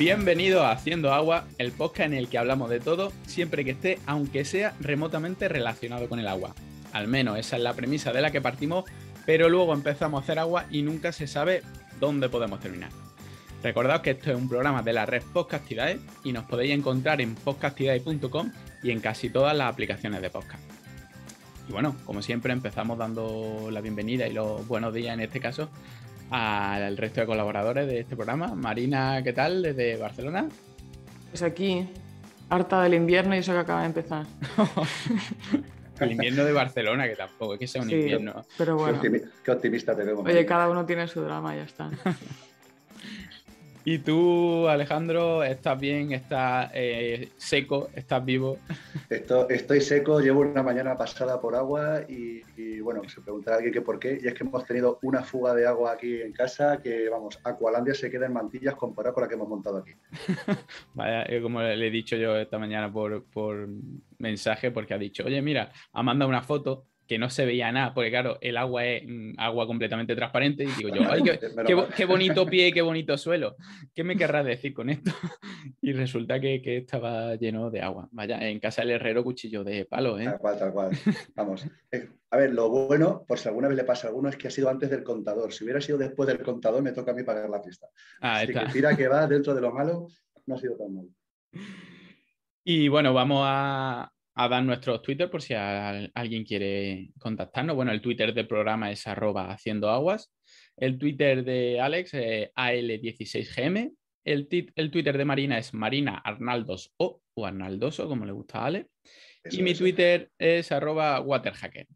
Bienvenido a Haciendo Agua, el podcast en el que hablamos de todo, siempre que esté, aunque sea remotamente relacionado con el agua. Al menos esa es la premisa de la que partimos, pero luego empezamos a hacer agua y nunca se sabe dónde podemos terminar. Recordad que esto es un programa de la red Podcastidae y nos podéis encontrar en podcastidae.com y en casi todas las aplicaciones de podcast. Y bueno, como siempre empezamos dando la bienvenida y los buenos días en este caso al resto de colaboradores de este programa. Marina, ¿qué tal desde Barcelona? Pues aquí, harta del invierno y eso que acaba de empezar. El invierno de Barcelona, que tampoco es que sea un invierno. Pero bueno. Qué optimista te Oye, cada uno tiene su drama, ya está. ¿Y tú, Alejandro, estás bien? ¿Estás eh, seco? ¿Estás vivo? Estoy, seco, llevo una mañana pasada por agua y, bueno, se preguntará alguien que por qué. Y es que hemos tenido una fuga de agua aquí en casa que, vamos, Aqualandia se queda en mantillas comparado con la que hemos montado aquí. Vaya, eh, como le he dicho yo esta mañana por, por mensaje, porque ha dicho, oye, mira, ha mandado una foto que no se veía nada, porque claro, el agua es mm, agua completamente transparente y digo yo, qué, bonito pie, qué bonito suelo, ¿qué me querrás decir con esto? y resulta que, estaba lleno de agua. Vaya, en casa del herrero cuchillo de palo, ¿eh? Tal cual, tal cual. Vamos. Eh, a ver, lo bueno, por si alguna vez le pasa a alguno, es que ha sido antes del contador. Si hubiera sido después del contador, me toca a mí pagar la pista. Ah, si que tira que va dentro de lo malo, no ha sido tan malo. Y bueno, vamos a, a dar nuestros Twitter por si alguien quiere contactarnos. Bueno, el Twitter del programa es arroba haciendo aguas. El Twitter de Alex, es eh, AL16GM. El, el, Twitter de Marina es Marina Arnaldos o, o Arnaldoso, como le gusta a Ale. y mi Twitter es arroba waterhacker.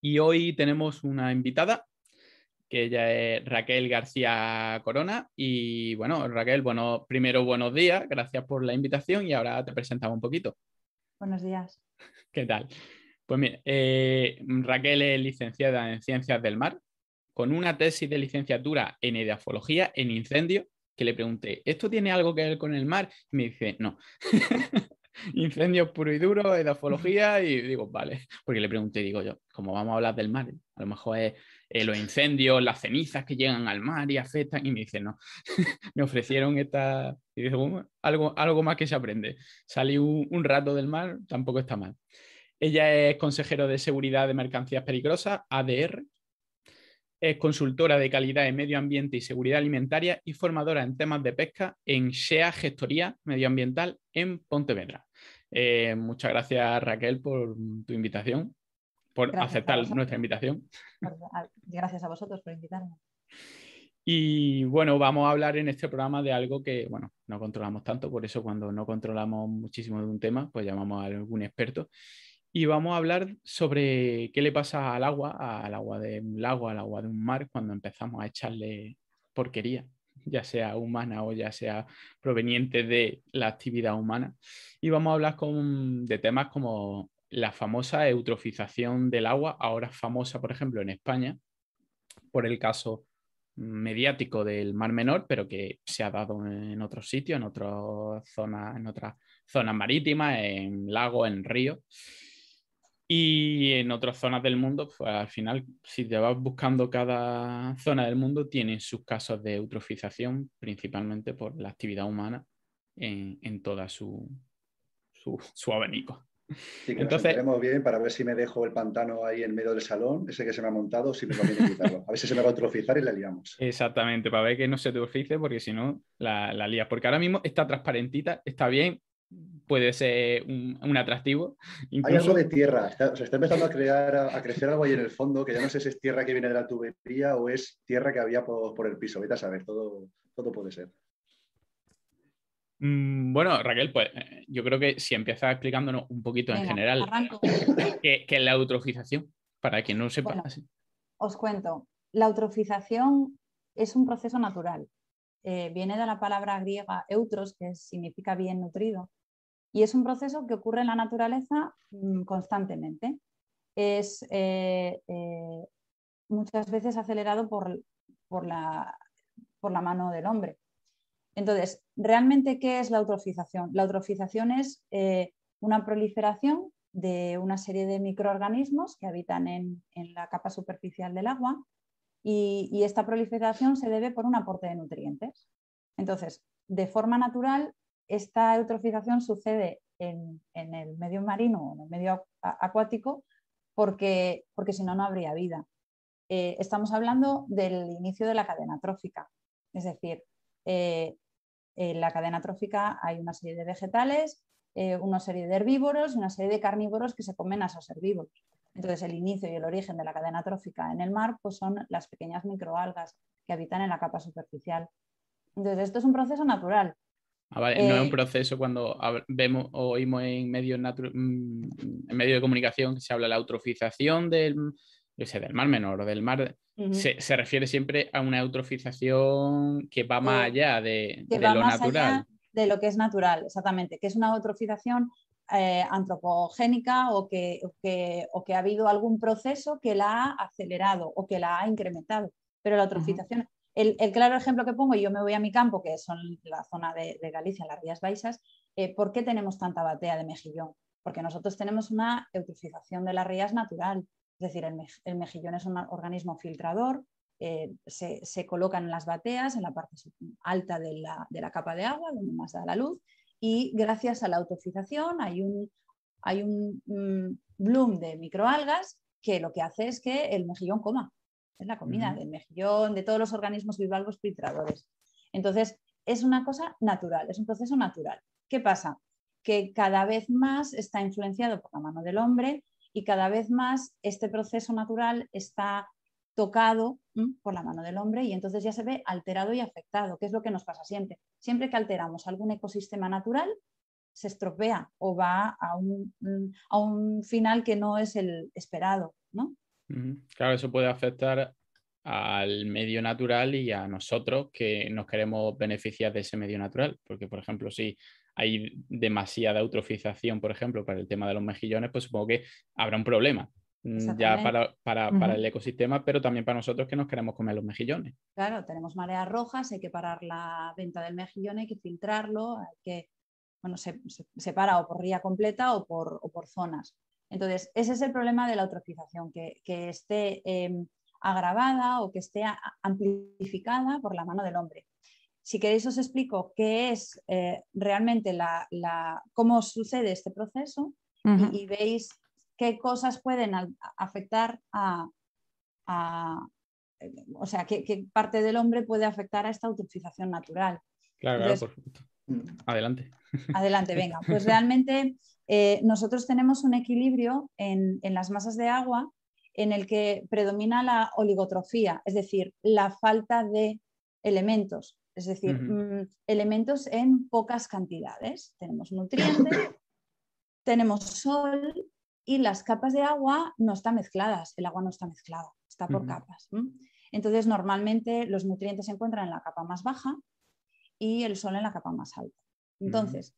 Y hoy tenemos una invitada, que ella es Raquel García Corona. Y bueno, Raquel, bueno, primero buenos días, gracias por la invitación y ahora te presentamos un poquito. Buenos días. ¿Qué tal? Pues mira, eh, Raquel es licenciada en Ciencias del Mar, con una tesis de licenciatura en edafología en incendio, que le pregunté, ¿esto tiene algo que ver con el mar? Y me dice, no. Incendios puro y duro, edafología, y digo, vale, porque le pregunté, digo yo, como vamos a hablar del mar? A lo mejor es eh, los incendios, las cenizas que llegan al mar y afectan. Y me dice, no, me ofrecieron esta... Y algo, algo más que se aprende. Salí un, rato del mar, tampoco está mal. Ella es consejero de seguridad de mercancías peligrosas, ADR, es consultora de calidad en medio ambiente y seguridad alimentaria y formadora en temas de pesca en SEA Gestoría Medioambiental en Pontevedra. Eh, muchas gracias Raquel por tu invitación por aceptar nuestra invitación. Ah, gracias a vosotros por invitarme. Y bueno, vamos a hablar en este programa de algo que, bueno, no controlamos tanto, por eso cuando no controlamos muchísimo de un tema, pues llamamos a algún experto. Y vamos a hablar sobre qué le pasa al agua, al agua de un lago, al agua de un mar, cuando empezamos a echarle porquería, ya sea humana o ya sea proveniente de la actividad humana. Y vamos a hablar de temas como la famosa eutrofización del agua, ahora famosa, por ejemplo, en España, por el caso mediático del Mar Menor, pero que se ha dado en otros sitios, en otras zonas, en otras zonas marítimas, en lagos, en ríos. Y en otras zonas del mundo, pues, al final, si te vas buscando cada zona del mundo, tiene sus casos de eutrofización, principalmente por la actividad humana en, en toda su, su, su abanico. Entonces, bien para ver si me dejo el pantano ahí en medio del salón, ese que se me ha montado, si A veces se me va a trofizar y la liamos. Exactamente, para ver que no se trofice, porque si no, la, la lías. Porque ahora mismo está transparentita, está bien, puede ser un, atractivo. Incluso... Hay algo de tierra, se está empezando a, crear, a, crecer algo ahí en el fondo, que ya no sé si es tierra que viene de la tubería o es tierra que había por, el piso. Vete a saber, todo, todo puede ser. Mm, bueno, Raquel, pues eh, yo creo que si empiezas explicándonos un poquito en general eh, que es la eutrofización, para quien no sepa. os cuento, la eutrofización es un proceso natural. Eh, viene de la palabra griega eutros, que significa bien nutrido, y es un proceso que ocurre en la naturaleza mm, constantemente. Es muchas veces acelerado por la mano del hombre entonces, ¿realmente qué es la eutrofización? La eutrofización es eh, una proliferación de una serie de microorganismos que habitan en, la capa superficial del agua y, esta proliferación se debe por un aporte de nutrientes. Entonces, de forma natural, esta eutrofización sucede en, el medio marino o en el medio acuático porque, porque si no, no habría vida. Eh, estamos hablando del inicio de la cadena trófica, es decir, eh, en la cadena trófica hay una serie de vegetales, eh, una serie de herbívoros y una serie de carnívoros que se comen a esos herbívoros. Entonces, el inicio y el origen de la cadena trófica en el mar pues son las pequeñas microalgas que habitan en la capa superficial. Entonces, esto es un proceso natural. Ah, no es un eh, proceso cuando vemos o oímos mm, en medios de comunicación que se habla de la eutrofización del, yo del mar menor o del mar, se, refiere siempre a una eutrofización que va más allá de, lo natural. de lo que es natural, exactamente, que es una eutrofización eh, antropogénica o que, o que, ha habido algún proceso que la ha acelerado o que la ha incrementado. Pero la eutrofización, el, claro ejemplo que pongo, y yo me voy a mi campo, que son la zona de, Galicia, las Rías Baixas, eh, ¿por qué tenemos tanta batea de mejillón? Porque nosotros tenemos una eutrofización de las rías natural. Es decir, el, mejillón es un organismo filtrador, eh, se, se, en las bateas en la parte alta de la, capa de agua, donde más da la luz, y gracias a la autofización hay un, mm, bloom de microalgas que lo que hace es que el mejillón coma. Es la comida del mejillón, de todos los organismos bivalvos filtradores. Entonces, es una cosa natural, es un proceso natural. ¿Qué pasa? Que cada vez más está influenciado por la mano del hombre y cada vez más este proceso natural está tocado por la mano del hombre y entonces ya se ve alterado y afectado, que es lo que nos pasa siempre. Siempre que alteramos algún ecosistema natural, se estropea o va a un, final que no es el esperado. ¿no? Claro, eso puede afectar al medio natural y a nosotros que nos queremos beneficiar de ese medio natural, porque por ejemplo, si hay demasiada eutrofización, por ejemplo, para el tema de los mejillones, pues supongo que habrá un problema mm, ya para, el ecosistema, pero también para nosotros que nos queremos comer los mejillones. Claro, tenemos mareas rojas, hay que parar la venta del mejillón, hay que filtrarlo, hay que, bueno, se, para o por ría completa o por, por, zonas. Entonces, ese es el problema de la eutrofización, que, esté em, agravada o que esté amplificada por la mano del hombre. Si queréis os explico qué es eh, realmente la, cómo sucede este proceso y, veis qué cosas pueden afectar a, o sea, qué, parte del hombre puede afectar a esta autorización natural. Claro, por supuesto. Adelante. Adelante, venga. Pues realmente eh, nosotros tenemos un equilibrio en, en las masas de agua en el que predomina la oligotrofía, es decir, la falta de elementos. Es decir, mm, elementos en pocas cantidades. Tenemos nutrientes, tenemos sol y las capas de agua no están mezcladas. El agua no está mezclada, está por capas. Entonces, normalmente los nutrientes se encuentran en la capa más baja y el sol en la capa más alta. Entonces,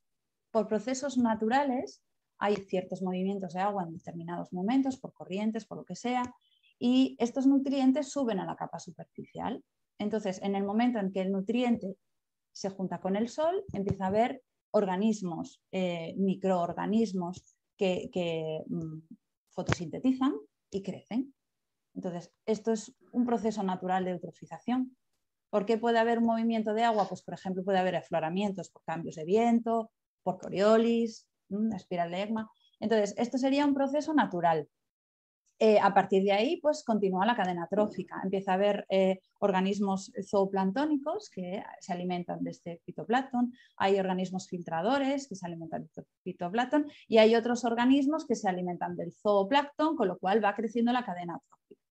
por procesos naturales, hay ciertos movimientos de agua en determinados momentos, por corrientes, por lo que sea, y estos nutrientes suben a la capa superficial entonces, en el momento en que el nutriente se junta con el sol, empieza a haber organismos, eh, microorganismos que, mm, fotosintetizan y crecen. Entonces, esto es un proceso natural de eutrofización. ¿Por qué puede haber un movimiento de agua? Pues, por ejemplo, puede haber afloramientos por cambios de viento, por coriolis, mm, espiral de ECMA. Entonces, esto sería un proceso natural. Eh, a partir de ahí, pues continúa la cadena trófica. Empieza a haber eh, organismos zooplanctónicos que se alimentan de este fitoplancton, hay organismos filtradores que se alimentan de fitoplancton y hay otros organismos que se alimentan del zooplancton, con lo cual va creciendo la cadena trófica.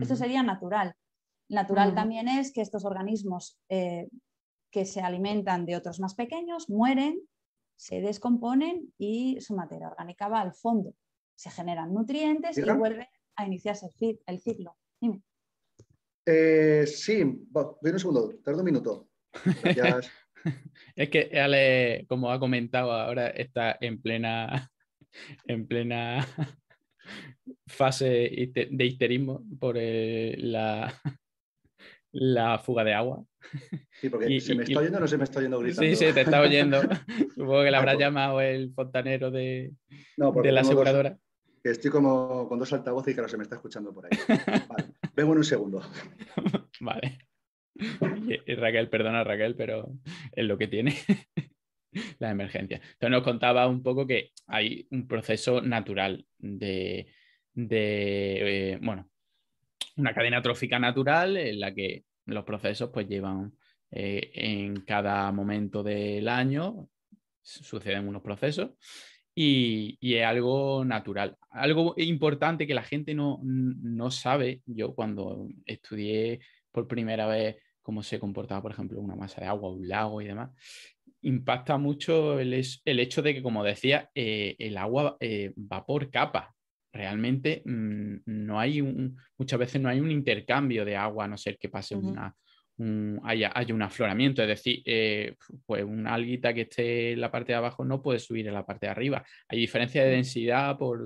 Esto sería natural. Natural también es que estos organismos eh, que se alimentan de otros más pequeños mueren, se descomponen y su materia orgánica va al fondo se generan nutrientes y vuelven a iniciarse el, ciclo. Dime. Eh, sí, voy un segundo, tardo un minuto. es que Ale, como ha comentado, ahora está en plena, en plena fase de histerismo por eh, la, la fuga de agua. Sí, porque si me está oyendo o no se me está oyendo gritando. Sí, sí, te está oyendo. Supongo que le habrá ah, llamado el fontanero de, de la aseguradora estoy como con dos altavoces y que claro, se me está escuchando por ahí. Vale, vengo en un segundo. vale. Raquel, perdona Raquel, pero es lo que tiene la emergencia. Entonces nos contaba un poco que hay un proceso natural de, eh, bueno, una cadena trófica natural en la que los procesos pues llevan eh, en cada momento del año, suceden unos procesos y, es algo natural. Algo importante que la gente no, sabe, yo cuando estudié por primera vez cómo se comportaba, por ejemplo, una masa de agua, un lago y demás, impacta mucho el, el hecho de que, como decía, eh, el agua eh, va por capa. Realmente mm, no hay muchas veces no hay un intercambio de agua, a no ser que pase una, hay un afloramiento, es decir, eh, pues una alguita que esté en la parte de abajo no puede subir en la parte de arriba. Hay diferencia de mm. densidad por,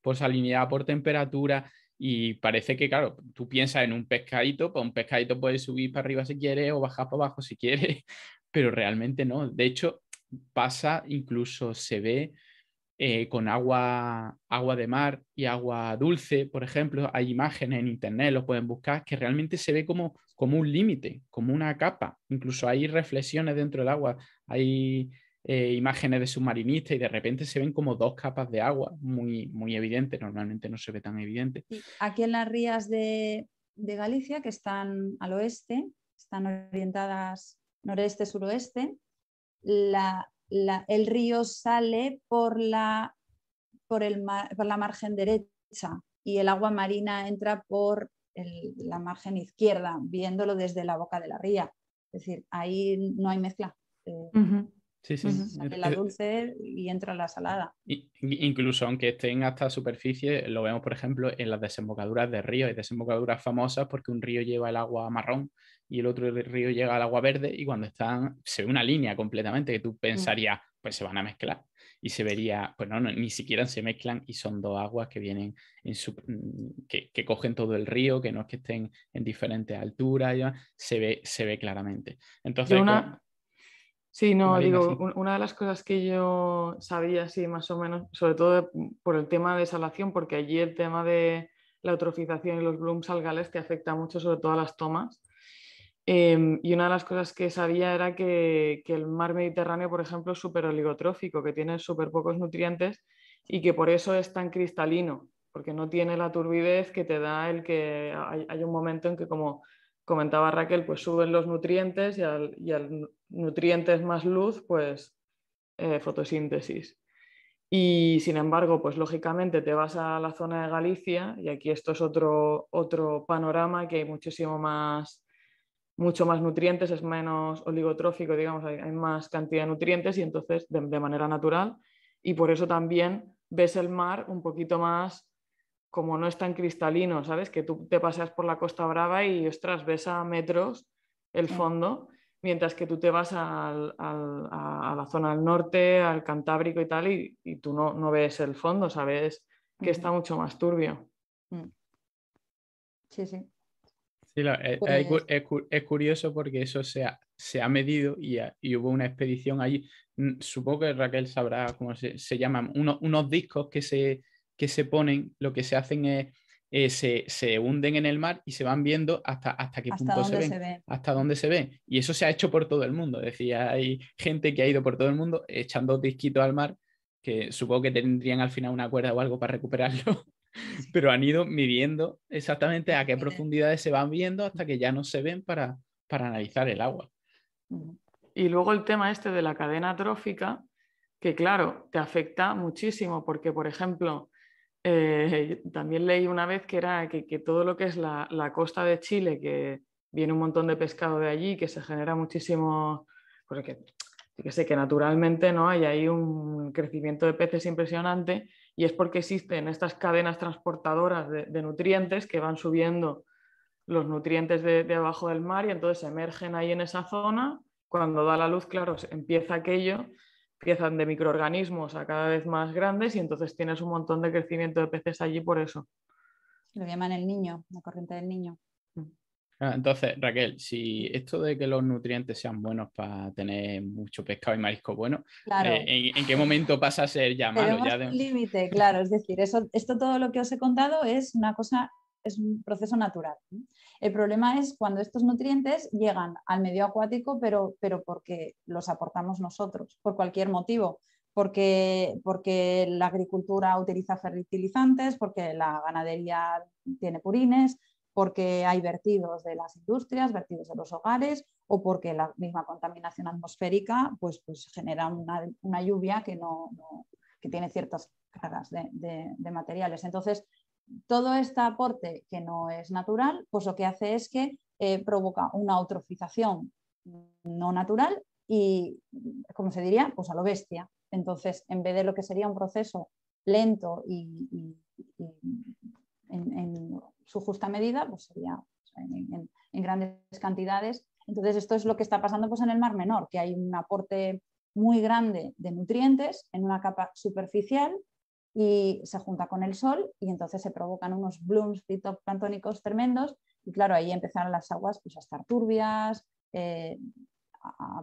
por salinidad, por temperatura. Y parece que, claro, tú piensas en un pescadito, pues un pescadito puede subir para arriba si quiere o bajar para abajo si quiere, pero realmente no. De hecho, pasa, incluso se ve eh, con agua, agua de mar y agua dulce, por ejemplo, hay imágenes en internet, lo pueden buscar, que realmente se ve como, como un límite, como una capa. Incluso hay reflexiones dentro del agua, hay eh, imágenes de submarinistas y de repente se ven como dos capas de agua, muy, muy evidente, normalmente no se ve tan evidente. Aquí en las rías de, de Galicia, que están al oeste, están orientadas noreste-suroeste, la, el río sale por la, por, la margen derecha y el agua marina entra por la margen izquierda, viéndolo desde la boca de la ría. Es decir, ahí no hay mezcla. Eh, Sí, sí. la eh, dulce y entra la salada. Incluso aunque estén hasta superficie, lo vemos, por ejemplo, en las desembocaduras de ríos. Hay desembocaduras famosas porque un río lleva el agua marrón y el otro río llega al agua verde y cuando están, se ve una línea completamente que tú mm. pensarías, pues se van a mezclar. Y se vería, pues no, ni siquiera se mezclan y son dos aguas que vienen, en mm, que, que, cogen todo el río, que no es que estén en diferentes alturas, se, ve, se ve claramente. Entonces, pues, Sí, no, digo, una de las cosas que yo sabía, sí, más o menos, sobre todo por el tema de salación, porque allí el tema de la eutrofización y los blooms algales te afecta mucho, sobre todo a las tomas. Em, y una de las cosas que sabía era que, el mar Mediterráneo, por ejemplo, es súper oligotrófico, que tiene súper pocos nutrientes y que por eso es tan cristalino, porque no tiene la turbidez que te da el que hay, un momento en que, como comentaba Raquel, pues suben los nutrientes y al nutrientes más luz, pues eh, fotosíntesis. Y sin embargo, pues lógicamente te vas a la zona de Galicia y aquí esto es otro, panorama que hay muchísimo más, mucho más nutrientes, es menos oligotrófico, digamos, hay, más cantidad de nutrientes y entonces de, manera natural. Y por eso también ves el mar un poquito más, como no es tan cristalino, ¿sabes? Que tú te paseas por la Costa Brava y, ostras, ves a metros el mm. fondo mientras que tú te vas al, a la zona del norte, al Cantábrico y tal, y, tú no, no, ves el fondo, sabes que está mucho más turbio. Mm. Sí, sí. sí eh, pues es, curioso porque eso se ha, se ha medido y, y, hubo una expedición allí. Mm, supongo que Raquel sabrá cómo se, llaman, unos, discos que se, que se ponen, lo que se hacen es eh, se, hunden en el mar y se van viendo hasta, hasta qué punto se ven, hasta dónde se ven. Y eso se ha hecho por todo el mundo. Decía, hay gente que ha ido por todo el mundo echando disquitos al mar, que supongo que tendrían al final una cuerda o algo para recuperarlo, pero han ido midiendo exactamente a qué profundidades se van viendo hasta que ya no se ven para, para analizar el agua. Y luego el tema este de la cadena trófica, que claro, te afecta muchísimo, porque por ejemplo, eh, también leí una vez que era que, todo lo que es la, costa de Chile, que viene un montón de pescado de allí, que se genera muchísimo, pues que, que sé, que naturalmente ¿no? hay ahí un crecimiento de peces impresionante y es porque existen estas cadenas transportadoras de, nutrientes que van subiendo los nutrientes de, de, abajo del mar y entonces emergen ahí en esa zona. Cuando da la luz, claro, empieza aquello empiezan de microorganismos a cada vez más grandes y entonces tienes un montón de crecimiento de peces allí por eso. Lo llaman el niño, la corriente del niño. Mm. Ah, entonces, Raquel, si esto de que los nutrientes sean buenos para tener mucho pescado y marisco bueno, eh, ¿en, qué momento pasa a ser ya malo? Ya de... límite, claro. Es decir, eso, esto todo lo que os he contado es una cosa es un proceso natural. El problema es cuando estos nutrientes llegan al medio acuático, pero, porque los aportamos nosotros, por cualquier motivo. Porque, porque, la agricultura utiliza fertilizantes, porque la ganadería tiene purines, porque hay vertidos de las industrias, vertidos de los hogares o porque la misma contaminación atmosférica pues, pues genera una, lluvia que, no, tiene ciertas cargas de, de materiales. Entonces, todo este aporte que no es natural, pues lo que hace es que eh, provoca una eutrofización no natural y, como se diría, pues a lo bestia. Entonces, en vez de lo que sería un proceso lento y, en, su justa medida, pues sería en, en, grandes cantidades. Entonces, esto es lo que está pasando pues, en el Mar Menor, que hay un aporte muy grande de nutrientes en una capa superficial y se junta con el sol y entonces se provocan unos blooms fitoplanctónicos tremendos y claro, ahí empezaron las aguas pues, a estar turbias, eh,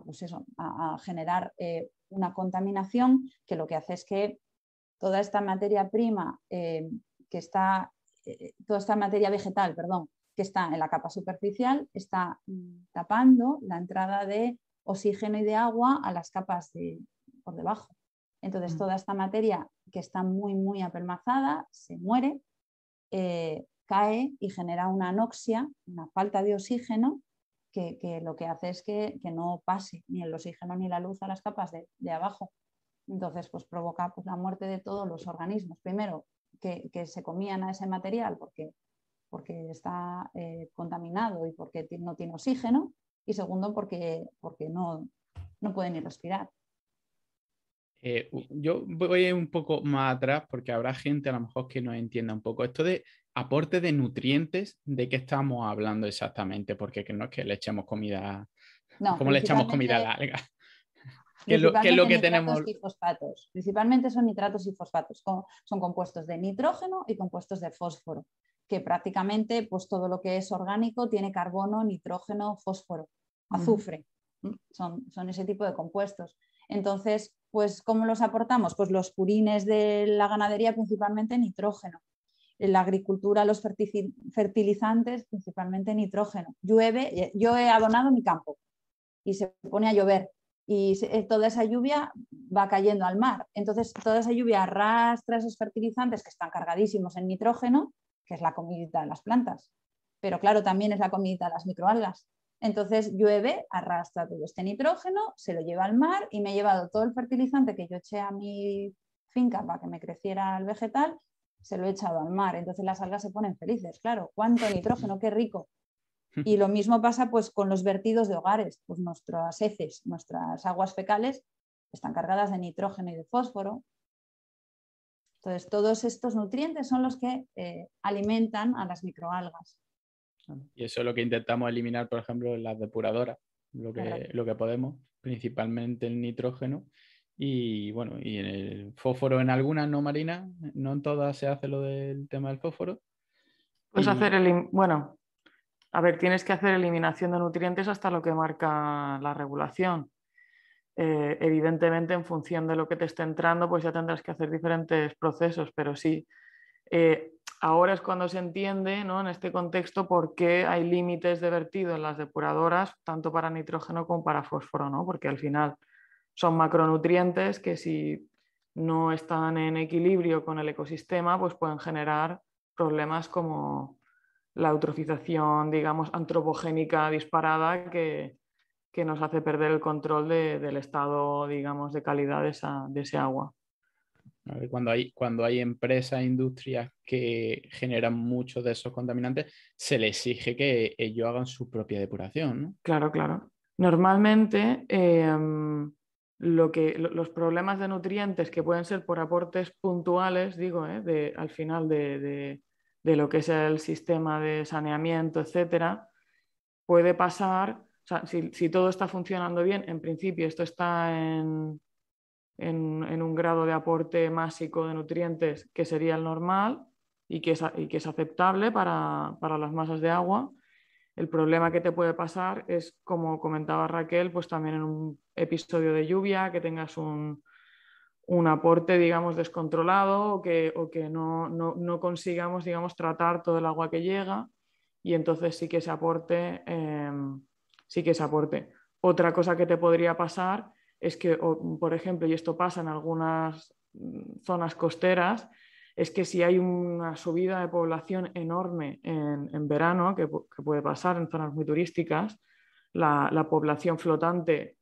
pues a, generar eh, una contaminación que lo que hace es que toda esta materia prima eh, que está, toda esta materia vegetal, perdón, que está en la capa superficial, está tapando la entrada de oxígeno y de agua a las capas por debajo. Entonces, mm. toda esta materia que está muy, muy apelmazada se muere, eh, cae y genera una anoxia, una falta de oxígeno, que, lo que hace es que, no pase ni el oxígeno ni la luz a las capas de, abajo. Entonces, pues provoca pues, la muerte de todos los organismos. Primero, que, se comían a ese material porque, está eh, contaminado y porque no tiene oxígeno. Y segundo, porque, no, no pueden ni respirar. Eh, yo voy un poco más atrás porque habrá gente a lo mejor que no entienda un poco esto de aporte de nutrientes, ¿de qué estamos hablando exactamente? Porque no es que le echemos comida, no, como le echamos comida a la lo, que, es lo que tenemos? Principalmente son nitratos y fosfatos, son compuestos de nitrógeno y compuestos de fósforo, que prácticamente pues, todo lo que es orgánico tiene carbono, nitrógeno, fósforo, azufre. son, son ese tipo de compuestos. Entonces, pues ¿cómo los aportamos? Pues los purines de la ganadería, principalmente nitrógeno. En la agricultura, los fertilizantes, principalmente nitrógeno. Llueve, eh, yo he abonado mi campo y se pone a llover y eh, toda esa lluvia va cayendo al mar. Entonces, toda esa lluvia arrastra esos fertilizantes que están cargadísimos en nitrógeno, que es la comida de las plantas. Pero claro, también es la comida de las microalgas. Entonces llueve, arrastra todo este nitrógeno, se lo lleva al mar y me ha llevado todo el fertilizante que yo eché a mi finca para que me creciera el vegetal, se lo he echado al mar. Entonces las algas se ponen felices, claro. ¿Cuánto nitrógeno? ¡Qué rico! Hmm. Y lo mismo pasa pues, con los vertidos de hogares, pues nuestras heces, nuestras aguas fecales están cargadas de nitrógeno y de fósforo. Entonces, todos estos nutrientes son los que eh, alimentan a las microalgas. Y eso es lo que intentamos eliminar, por ejemplo, en las depuradoras, lo que, lo que podemos, principalmente el nitrógeno. Y bueno, y en el fósforo en algunas no marinas, no en todas se hace lo del tema del fósforo. Pues hacer el. Bueno, a ver, tienes que hacer eliminación de nutrientes hasta lo que marca la regulación. Eh, evidentemente, en función de lo que te esté entrando, pues ya tendrás que hacer diferentes procesos, pero sí, eh, ahora es cuando se entiende ¿no? en este contexto por qué hay límites de vertido en las depuradoras, tanto para nitrógeno como para fósforo, ¿no? porque al final son macronutrientes que si no están en equilibrio con el ecosistema, pues pueden generar problemas como la eutrofización, digamos, antropogénica disparada que, nos hace perder el control del estado, digamos, de calidad de de ese agua. Cuando, hay, cuando hay empresas, industrias que generan muchos de esos contaminantes, se les exige que ellos hagan su propia depuración. ¿no? Claro, claro. Normalmente em, lo que, los problemas de nutrientes que pueden ser por aportes puntuales, digo, ¿eh? al final de, lo que es el sistema de saneamiento, etcétera, puede pasar o sea, si, todo está funcionando bien, en principio esto está en, en, un grado de aporte másico de nutrientes que sería el normal y que es, que es aceptable para, las masas de agua. El problema que te puede pasar es, como comentaba Raquel, pues también en un episodio de lluvia, que tengas un, aporte, digamos, descontrolado o que, o que no, no, consigamos, digamos, tratar todo el agua que llega y entonces sí que se aporte, eh, sí que se aporte. Otra cosa que te podría pasar es que, mm, por ejemplo, y esto pasa en algunas mm, zonas costeras, es que si hay una subida de población enorme en, verano, que, puede pasar en zonas muy turísticas, la, población flotante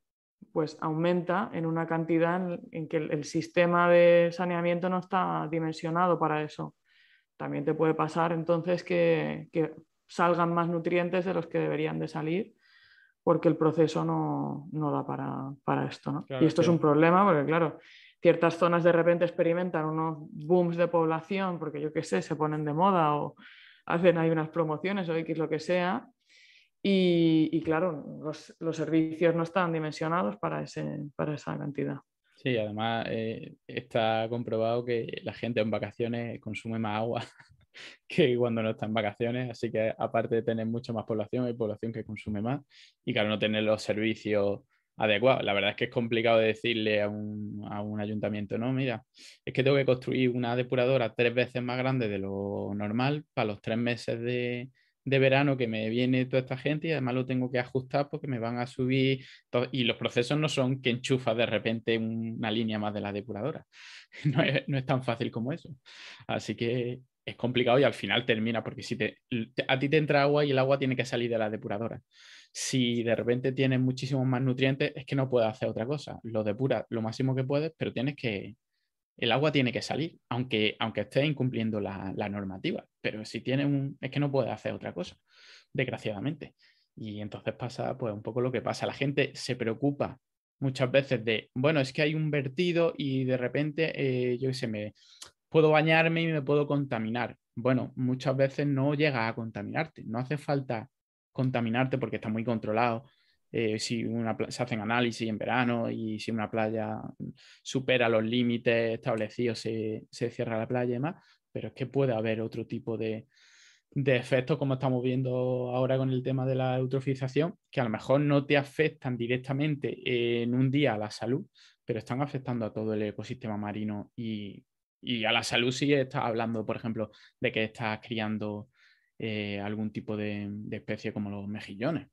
pues aumenta en una cantidad en, que el, sistema de saneamiento no está dimensionado para eso. También te puede pasar entonces que, que salgan más nutrientes de los que deberían de salir porque el proceso no, no da para, para esto. ¿no? y esto es un problema porque, claro, ciertas zonas de repente experimentan unos booms de población porque, yo qué sé, se ponen de moda o hacen ahí unas promociones o X lo que sea. Y, claro, los, los, servicios no están dimensionados para, ese, para esa cantidad. Sí, además eh, está comprobado que la gente en vacaciones consume más agua que cuando no está en vacaciones, así que aparte de tener mucha más población, hay población que consume más y claro, no tener los servicios adecuados. La verdad es que es complicado decirle a un, ayuntamiento, no, mira, es que tengo que construir una depuradora tres veces más grande de lo normal para los tres meses de, verano que me viene toda esta gente y además lo tengo que ajustar porque me van a subir y los procesos no son que enchufas de repente una línea más de la depuradora. no es tan fácil como eso. Así que es complicado y al final termina, porque si te, a ti te entra agua y el agua tiene que salir de la depuradora. Si de repente tienes muchísimos más nutrientes, es que no puedes hacer otra cosa. Lo depuras lo máximo que puedes, pero tienes que, el agua tiene que salir, aunque, aunque estés incumpliendo la, normativa. Pero si tienes un, es que no puedes hacer otra cosa, desgraciadamente. Y entonces pasa pues un poco lo que pasa. La gente se preocupa muchas veces de, bueno, es que hay un vertido y de repente, eh, yo se me, puedo bañarme y me puedo contaminar. Bueno, muchas veces no llegas a contaminarte, no hace falta contaminarte porque está muy controlado. Eh, si se hacen análisis en verano y si una playa supera los límites establecidos, se, cierra la playa y demás, pero es que puede haber otro tipo de, de efectos, como estamos viendo ahora con el tema de la eutrofización, que a lo mejor no te afectan directamente en un día a la salud, pero están afectando a todo el ecosistema marino y y a la salud sí está hablando, por ejemplo, de que estás criando eh, algún tipo de, especie como los mejillones.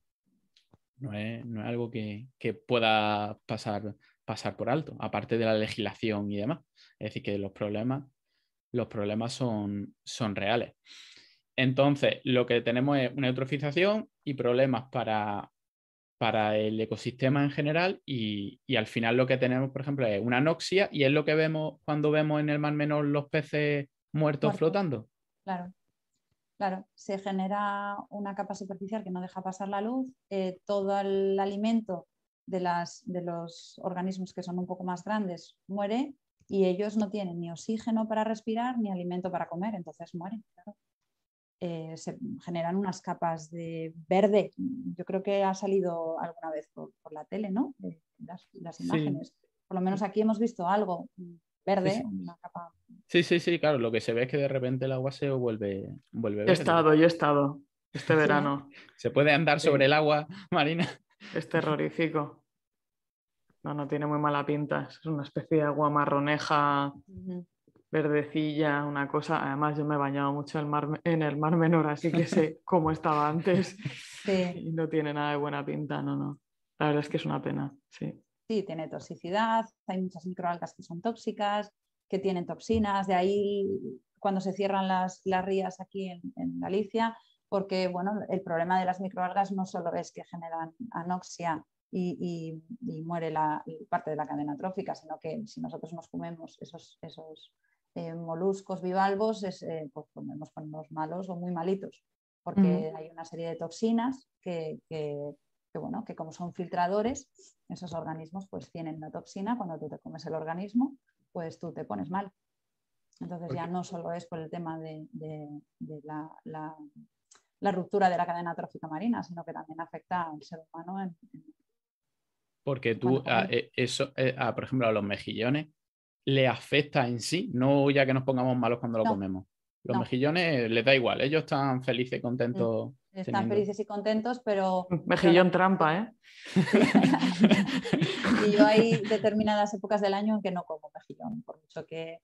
No es, algo que, pueda pasar, pasar por alto, aparte de la legislación y demás. Es decir, que los problemas, los problemas son, son reales. Entonces, lo que tenemos es una eutrofización y problemas para para el ecosistema en general y, al final lo que tenemos, por ejemplo, es una anoxia y es lo que vemos cuando vemos en el mar menor los peces muertos flotando. Claro, claro, se genera una capa superficial que no deja pasar la luz, eh, todo el alimento de, de los organismos que son un poco más grandes muere y ellos no tienen ni oxígeno para respirar ni alimento para comer, entonces mueren. Eh, se generan unas capas de verde. Yo creo que ha salido alguna vez por, la tele, ¿no? Eh, las, imágenes. Por lo menos aquí hemos visto algo verde, sí, sí. Sí, claro. Lo que se ve es que de repente el agua se vuelve, vuelve verde. he estado, yo he estado este verano. Se puede andar sobre el agua, Marina. Es terrorífico. No, no tiene muy mala pinta. Es una especie de agua marroneja verdecilla, una cosa. Además, yo me he bañado mucho en el mar, en el mar Menor, así que sé cómo estaba antes. Y no tiene nada de buena pinta, no, no. La verdad es que es una pena, sí. Sí, tiene toxicidad, hay muchas microalgas que son tóxicas, que tienen toxinas, de ahí cuando se cierran las, rías aquí en, Galicia, porque bueno, el problema de las microalgas no solo es que generan anoxia y, y muere la, parte de la cadena trófica, sino que si nosotros nos comemos esos, esos eh, moluscos bivalvos, eh, pues, malos o muy malitos, porque hay una serie de toxinas que, que, bueno, que como son filtradores, esos organismos pues tienen la toxina, cuando tú te comes el organismo, pues tú te pones mal. Entonces ya no solo es por el tema de, la, ruptura de la cadena trófica marina, sino que también afecta al ser humano. Porque tú, ah, eh, eso, ah, por ejemplo, a los mejillones, le afecta en sí, no ya que nos pongamos malos cuando lo comemos. Los mejillones eh, les da igual, ellos están felices y contentos. Mm, están felices y contentos, pero... Mejillón trampa, ¿eh? y yo hay determinadas épocas del año en que no como mejillón, por mucho que,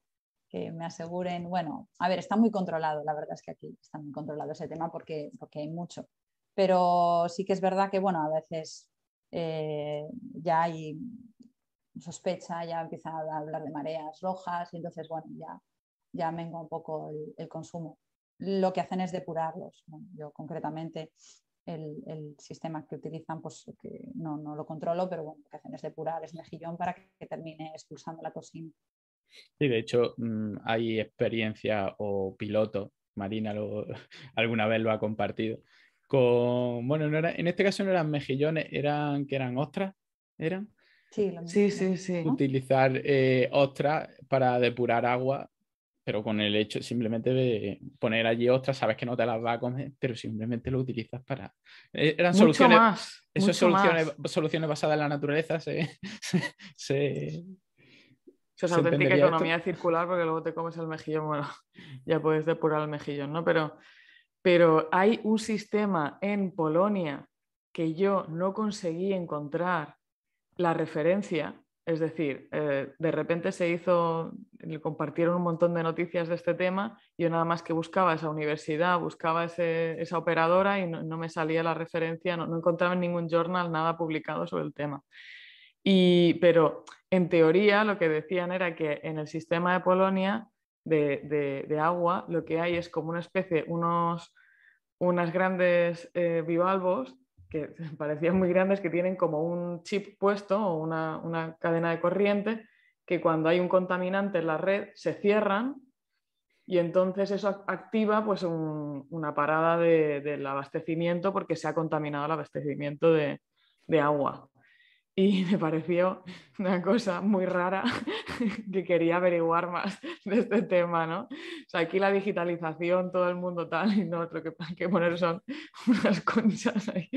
me aseguren, bueno, a ver, está muy controlado, la verdad es que aquí está muy controlado ese tema porque, porque hay mucho. Pero sí que es verdad que, bueno, a veces eh, ya hay sospecha, ya empieza a hablar de mareas rojas y entonces, bueno, ya, ya un poco el, consumo. Lo que hacen es depurarlos. Yo concretamente el, sistema que utilizan, pues que no, lo controlo, pero bueno, lo que hacen es depurar, ese mejillón para que termine expulsando la cocina. Sí, de hecho, mm, hay experiencia o piloto, Marina alguna vez lo ha compartido, con, bueno, no en este caso no eran mejillones, eran que eran ostras, eran. Sí, sí, sí, Utilizar eh, ostras para depurar agua, pero con el hecho simplemente de poner allí ostras, sabes que no te las va a comer, pero simplemente lo utilizas para... Eh, eran soluciones... eso es soluciones, soluciones basadas en la naturaleza se... se, eso es auténtica economía circular porque luego te comes el mejillón, bueno, ya puedes depurar el mejillón, ¿no? Pero, pero hay un sistema en Polonia que yo no conseguí encontrar la referencia, es decir, eh, de repente se hizo, compartieron un montón de noticias de este tema, yo nada más que buscaba esa universidad, buscaba esa operadora y no, me salía la referencia, no, encontraba en ningún journal nada publicado sobre el tema. Y, pero en teoría lo que decían era que en el sistema de Polonia de, de, agua lo que hay es como una especie, unos, unas grandes eh, bivalvos parecían muy grandes, que tienen como un chip puesto o una, cadena de corriente que cuando hay un contaminante en la red se cierran y entonces eso activa pues una parada del abastecimiento porque se ha contaminado el abastecimiento de, agua. Y me pareció una cosa muy rara que quería averiguar más de este tema, ¿no? aquí la digitalización, todo el mundo tal y no, otro. que que poner son unas conchas ahí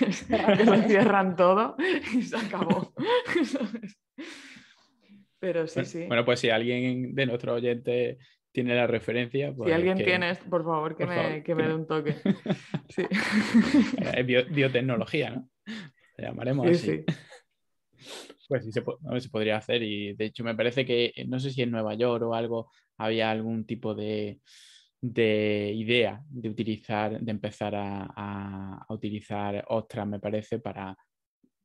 lo cierran todo y se acabó. Pero sí, bueno, sí. Bueno, pues si alguien de nuestro oyente tiene la referencia. si pues alguien tiene, por favor, que, me, dé un toque. Es biotecnología, ¿no? Te llamaremos así. Sí. Pues sí, se, se, podría hacer. Y de hecho, me parece que, no sé si en Nueva York o algo, había algún tipo de, de idea de utilizar, de empezar a, utilizar ostras, me parece, para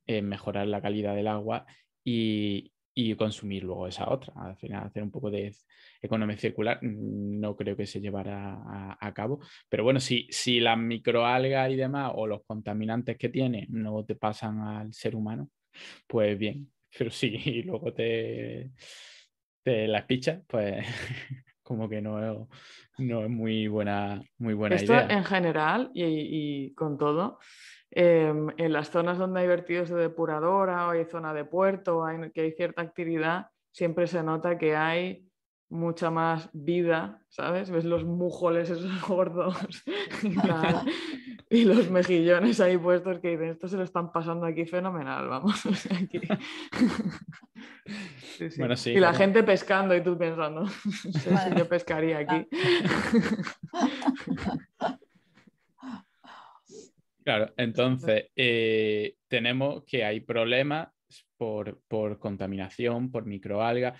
eh, mejorar la calidad del agua y, y, consumir luego esa otra. Al final, hacer un poco de economía circular mm, no creo que se llevará a, cabo. Pero bueno, si, si las microalgas y demás o los contaminantes que tiene no te pasan al ser humano, pues bien. Pero si luego te, te las pichas, pues como que no, no es muy buena, muy buena Esto en general y, con todo, em, en las zonas donde hay vertidos de depuradora o hay zona de puerto, hay, que hay cierta actividad, siempre se nota que hay mucha más vida, ¿sabes? Ves los mujoles esos gordos y los mejillones ahí puestos que dicen, esto se lo están pasando aquí fenomenal, vamos. O aquí... y la gente pescando y tú pensando, no sé si yo pescaría aquí. Claro, entonces eh, tenemos que hay problemas por, por contaminación, por microalga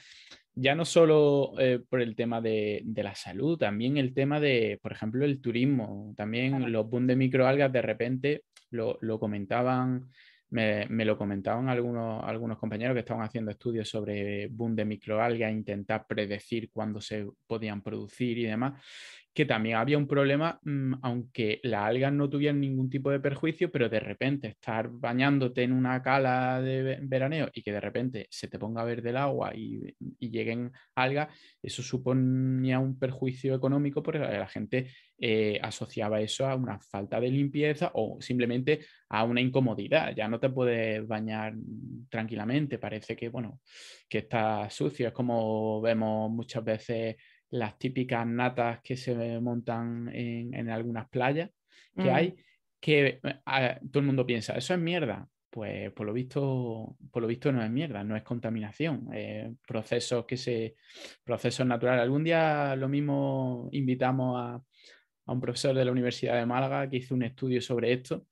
ya no solo eh, por el tema de, la salud, también el tema de, por ejemplo, el turismo. También los boom de microalgas de repente lo, comentaban, me, lo comentaban algunos, algunos compañeros que estaban haciendo estudios sobre boom de microalgas, intentar predecir cuándo se podían producir y demás que también había un problema, mm, aunque las algas no tuvieran ningún tipo de perjuicio, pero de repente estar bañándote en una cala de veraneo y que de repente se te ponga verde del agua y, lleguen algas, eso suponía un perjuicio económico porque la gente eh, asociaba eso a una falta de limpieza o simplemente a una incomodidad. Ya no te puedes bañar tranquilamente, parece que, bueno, que está sucio. Es como vemos muchas veces las típicas natas que se montan en, algunas playas que mm. hay, que eh, todo el mundo piensa, eso es mierda. Pues por lo visto, por lo visto no es mierda, no es contaminación. procesos que se. procesos naturales. Algún día lo mismo invitamos a, un profesor de la Universidad de Málaga que hizo un estudio sobre esto,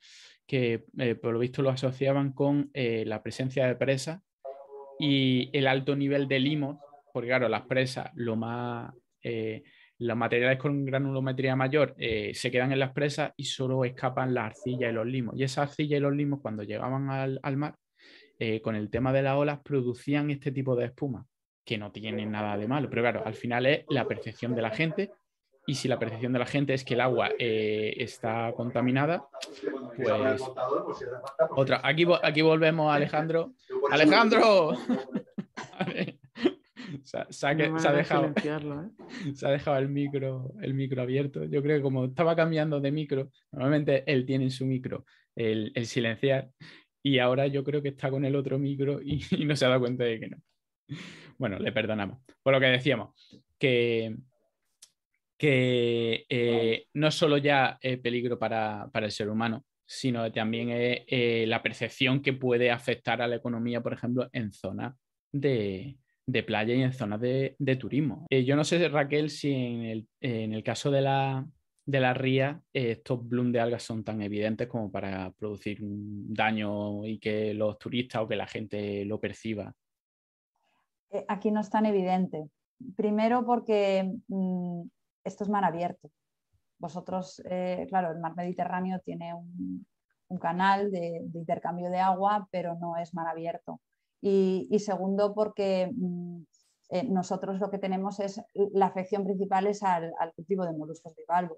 que eh, por lo visto lo asociaban con eh, la presencia de presas y el alto nivel de limos, porque claro, las presas, lo más, eh, los materiales con granulometría mayor eh, se quedan en las presas y solo escapan la arcilla y los limos. Y esa arcilla y los limos, cuando llegaban al, mar, eh, con el tema de las olas, producían este tipo de espuma, que no tiene nada de malo. Pero claro, al final es la percepción de la gente. Y si la percepción de la gente es que el agua eh, está contaminada, pues. Otra. Aquí, aquí volvemos a Alejandro. ¡Alejandro! Se ha, dejado, el, micro, el micro abierto. Yo creo que como estaba cambiando de micro, normalmente él tiene en su micro el, silenciar y ahora yo creo que está con el otro micro y, no se ha dado cuenta de que no. Bueno, le perdonamos. Por lo que decíamos, que, eh, no solo ya es peligro para, el ser humano, sino también eh, la percepción que puede afectar a la economía, por ejemplo, en zona de, de playa y en zonas de, turismo. Eh, yo no sé, Raquel, si en el, en el caso de la, de la ría, eh, estos bloom de algas son tan evidentes como para producir un daño y que los turistas o que la gente lo perciba. Eh, aquí no es tan evidente. Primero porque mm, esto es mar abierto. Vosotros, claro, el mar Mediterráneo tiene un, canal de, intercambio de agua, pero no es mar abierto y, segundo porque mm, eh, nosotros lo que tenemos es, la afección principal es al, cultivo de moluscos bivalvos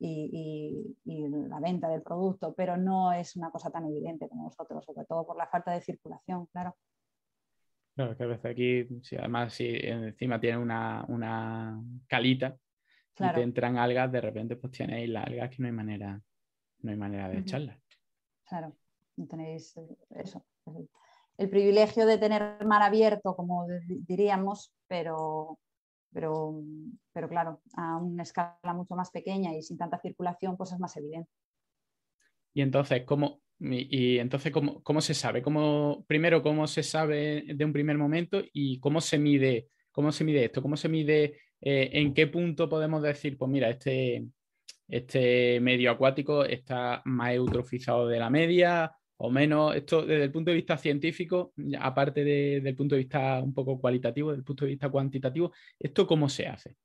y, y, la venta del producto, pero no es una cosa tan evidente como nosotros, sobre todo por la falta de circulación, claro. Claro, que a veces aquí, si además si encima tiene una, calita y te entran algas, de repente pues tenéis las algas que no hay manera, no hay manera de echarlas. Claro, no tenéis eh, eso el privilegio de tener mar abierto, como diríamos, pero, pero, claro, a una escala mucho más pequeña y sin tanta circulación, pues es más evidente. Y entonces, ¿cómo, y entonces, ¿cómo, se sabe? primero, ¿cómo se sabe de un primer momento y cómo se mide, cómo se mide esto? ¿Cómo se mide eh, en qué punto podemos decir, pues mira, este, este medio acuático está más eutrofizado de la media o menos, esto desde el punto de vista científico, aparte del punto de vista un poco cualitativo, del punto de vista cuantitativo, ¿esto cómo se hace?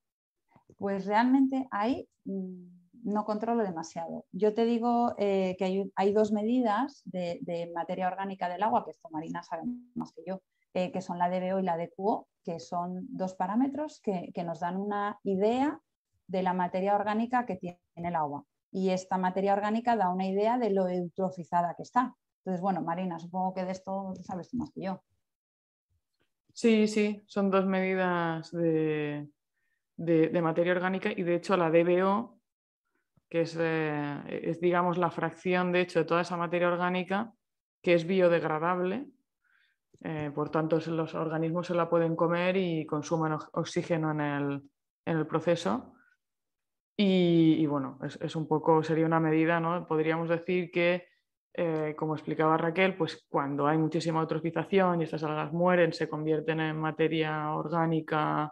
Pues realmente ahí mm, no controlo demasiado. Yo te digo eh, que hay, dos medidas de, materia orgánica del agua, que esto Marina sabe más que yo, eh, que son la de DBO y la de DQO, que son dos parámetros que, que nos dan una idea de la materia orgánica que tiene el agua. Y esta materia orgánica da una idea de lo eutrofizada que está. Entonces, bueno, Marina, supongo que de esto sabes más que yo. Sí, sí, son dos medidas de, materia orgánica y de hecho la DBO, que eh, es, digamos la fracción de hecho de toda esa materia orgánica que es biodegradable, eh, por tanto los organismos se la pueden comer y consumen oxígeno en el, proceso. Y, bueno, es, es, un poco, sería una medida, ¿no? Podríamos decir que eh, como explicaba Raquel, pues cuando hay muchísima eutrofización y estas algas mueren, se convierten en materia orgánica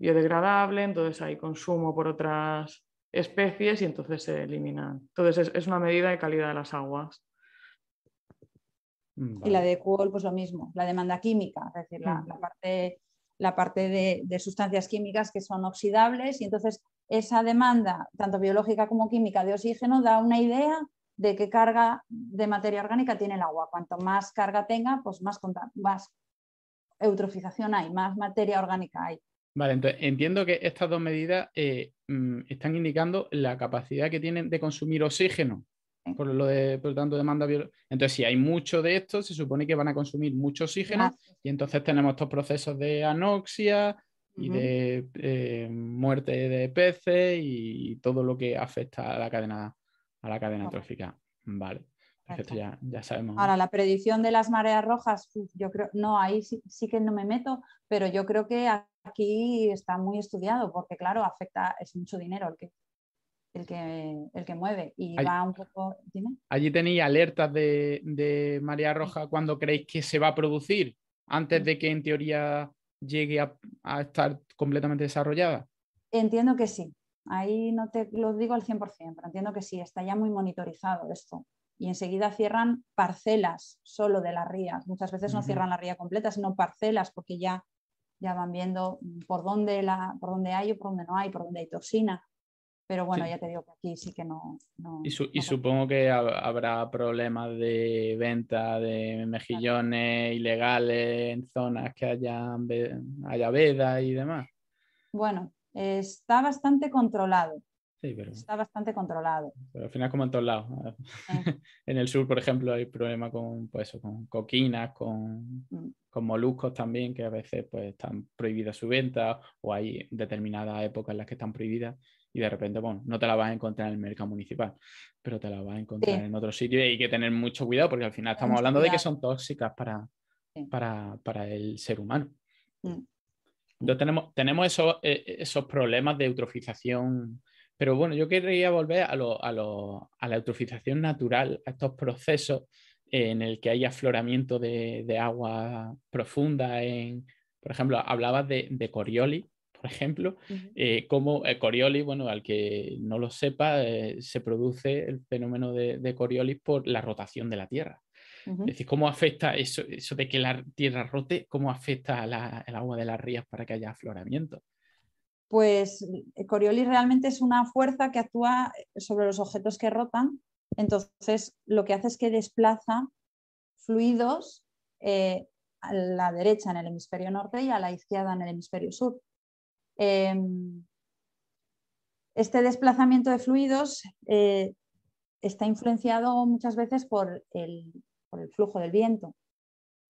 biodegradable, entonces hay consumo por otras especies y entonces se eliminan. Entonces es, una medida de calidad de las aguas. Y la de Cuol, pues lo mismo, la demanda química, es decir, la, mm. parte, de sustancias químicas que son oxidables y entonces esa demanda, tanto biológica como química, de oxígeno da una idea de qué carga de materia orgánica tiene el agua. Cuanto más carga tenga, pues más, eutrofización hay, más materia orgánica hay. Vale, entonces entiendo que estas dos medidas eh, mm, están indicando la capacidad que tienen de consumir oxígeno. Por lo, de, por tanto, demanda biológica. Entonces, si hay mucho de esto, se supone que van a consumir mucho oxígeno y entonces tenemos estos procesos de anoxia y de eh, muerte de peces y todo lo que afecta a la cadena a la cadena trófica. Vale. Perfecto, ya, sabemos. Ahora, la predicción de las mareas rojas, yo creo, no, ahí sí, que no me meto, pero yo creo que aquí está muy estudiado, porque claro, afecta, es mucho dinero el que, el que, mueve. Y va un poco. Allí tenéis alertas de, marea roja cuando creéis que se va a producir, antes de que en teoría llegue a estar completamente desarrollada. Entiendo que sí, Ahí no te lo digo al 100%, pero entiendo que sí, está ya muy monitorizado esto. Y enseguida cierran parcelas solo de las rías. Muchas veces no cierran la ría completa, sino parcelas, porque ya, ya van viendo por dónde, la, por dónde hay o por dónde no hay, por dónde hay toxina. Pero bueno, ya te digo que aquí sí que no. y, supongo que habrá problemas de venta de mejillones ilegales en zonas que hayan, haya veda y demás. Bueno, está bastante controlado. Está bastante controlado. Pero al final, como en todos lados. Ah. en el sur, por ejemplo, hay problemas con, pues, con coquinas, con, mm. con, moluscos también, que a veces pues, están prohibidas su venta o hay determinadas épocas en las que están prohibidas y de repente, bueno, no te la vas a encontrar en el mercado municipal, pero te la vas a encontrar en otro sitio y hay que tener mucho cuidado porque al final estamos hablando de que son tóxicas para, para, para el ser humano. Mm. Entonces tenemos, tenemos eh, eh, esos, problemas de eutrofización. Pero bueno, yo querría volver a, la eutrofización natural, a estos procesos eh, en el que hay afloramiento de, agua profunda. En, por ejemplo, hablabas de, Coriolis, por ejemplo, como Coriolis, bueno, al que no lo sepa, se produce el fenómeno de, de, Coriolis por la rotación de la Tierra. Es decir, ¿cómo afecta eso, eso de que la tierra rote? ¿Cómo afecta el agua de las rías para que haya afloramiento? Pues eh, Coriolis realmente es una fuerza que actúa eh, sobre los objetos que rotan. Entonces, lo que hace es que desplaza fluidos eh, a la derecha en el hemisferio norte y a la izquierda en el hemisferio sur. Em, este desplazamiento de fluidos está influenciado muchas veces por el, por el flujo del viento.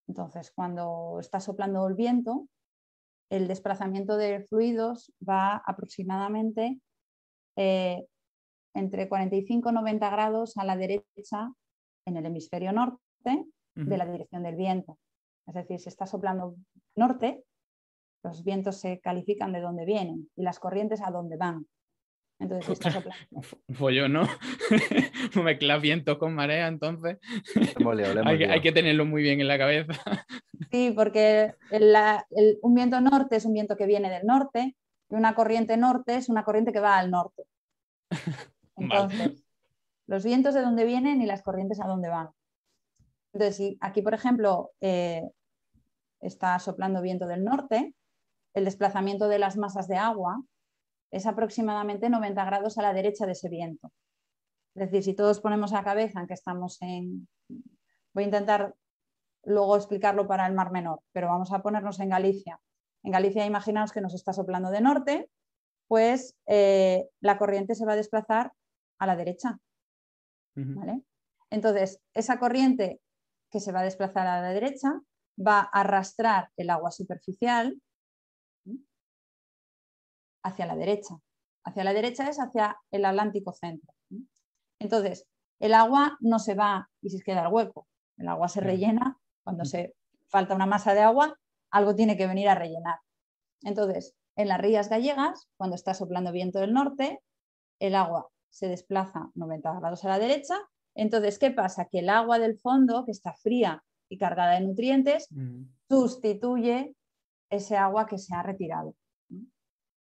Entonces, cuando está soplando el viento, el desplazamiento de fluidos va aproximadamente eh, entre 45 y 90 grados a la derecha en el hemisferio norte de la dirección del viento. Es decir, si está soplando norte, los vientos se califican de dónde vienen y las corrientes a dónde van. Entonces está soplando. Follón, ¿no? mezcla viento con marea, entonces. hay, que tenerlo muy bien en la cabeza. sí, porque un viento norte es un viento que viene del norte y una corriente norte es una corriente que va al norte. Entonces, los vientos de dónde vienen y las corrientes a dónde van. Entonces, si aquí, por ejemplo, eh, está soplando viento del norte, el desplazamiento de las masas de agua es aproximadamente 90 grados a la derecha de ese viento. Es decir, si todos ponemos la cabeza en que estamos en... Voy a intentar luego explicarlo para el Mar Menor, pero vamos a ponernos en Galicia. En Galicia imaginaos que nos está soplando de norte, pues eh, la corriente se va a desplazar a la derecha. Entonces, esa corriente que se va a desplazar a la derecha va a arrastrar el agua superficial hacia la derecha. Hacia la derecha es hacia el Atlántico Centro. Entonces, el agua no se va y se queda el hueco. El agua se rellena. Cuando mm. se falta una masa de agua, algo tiene que venir a rellenar. Entonces, en las rías gallegas, cuando está soplando viento del norte, el agua se desplaza 90 grados a la derecha. Entonces, ¿qué pasa? Que el agua del fondo, que está fría y cargada de nutrientes, mm. sustituye ese agua que se ha retirado.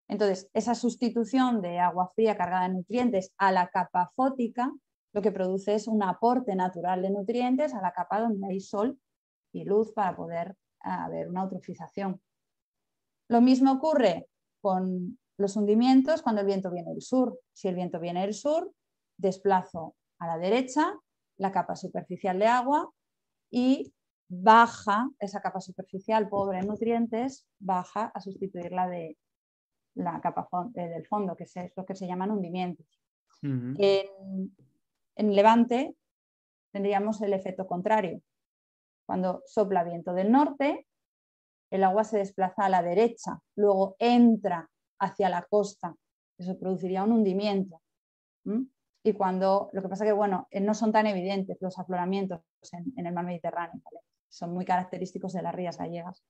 Entonces, esa sustitución de agua fría cargada de nutrientes a la capa fótica lo que produce es un aporte natural de nutrientes a la capa donde hay sol y luz para poder ah, haber una eutrofización. Lo mismo ocurre con los hundimientos cuando el viento viene del sur. Si el viento viene del sur, desplazo a la derecha la capa superficial de agua y baja esa capa superficial pobre en nutrientes, baja a sustituirla de, la capa eh, del fondo, que es lo que se llaman hundimientos. en, levante tendríamos el efecto contrario. Cuando sopla viento del norte, el agua se desplaza a la derecha, luego entra hacia la costa, eso produciría un hundimiento. Y cuando, lo que pasa que, bueno, eh, no son tan evidentes los afloramientos en, el mar Mediterráneo, son muy característicos de las rías gallegas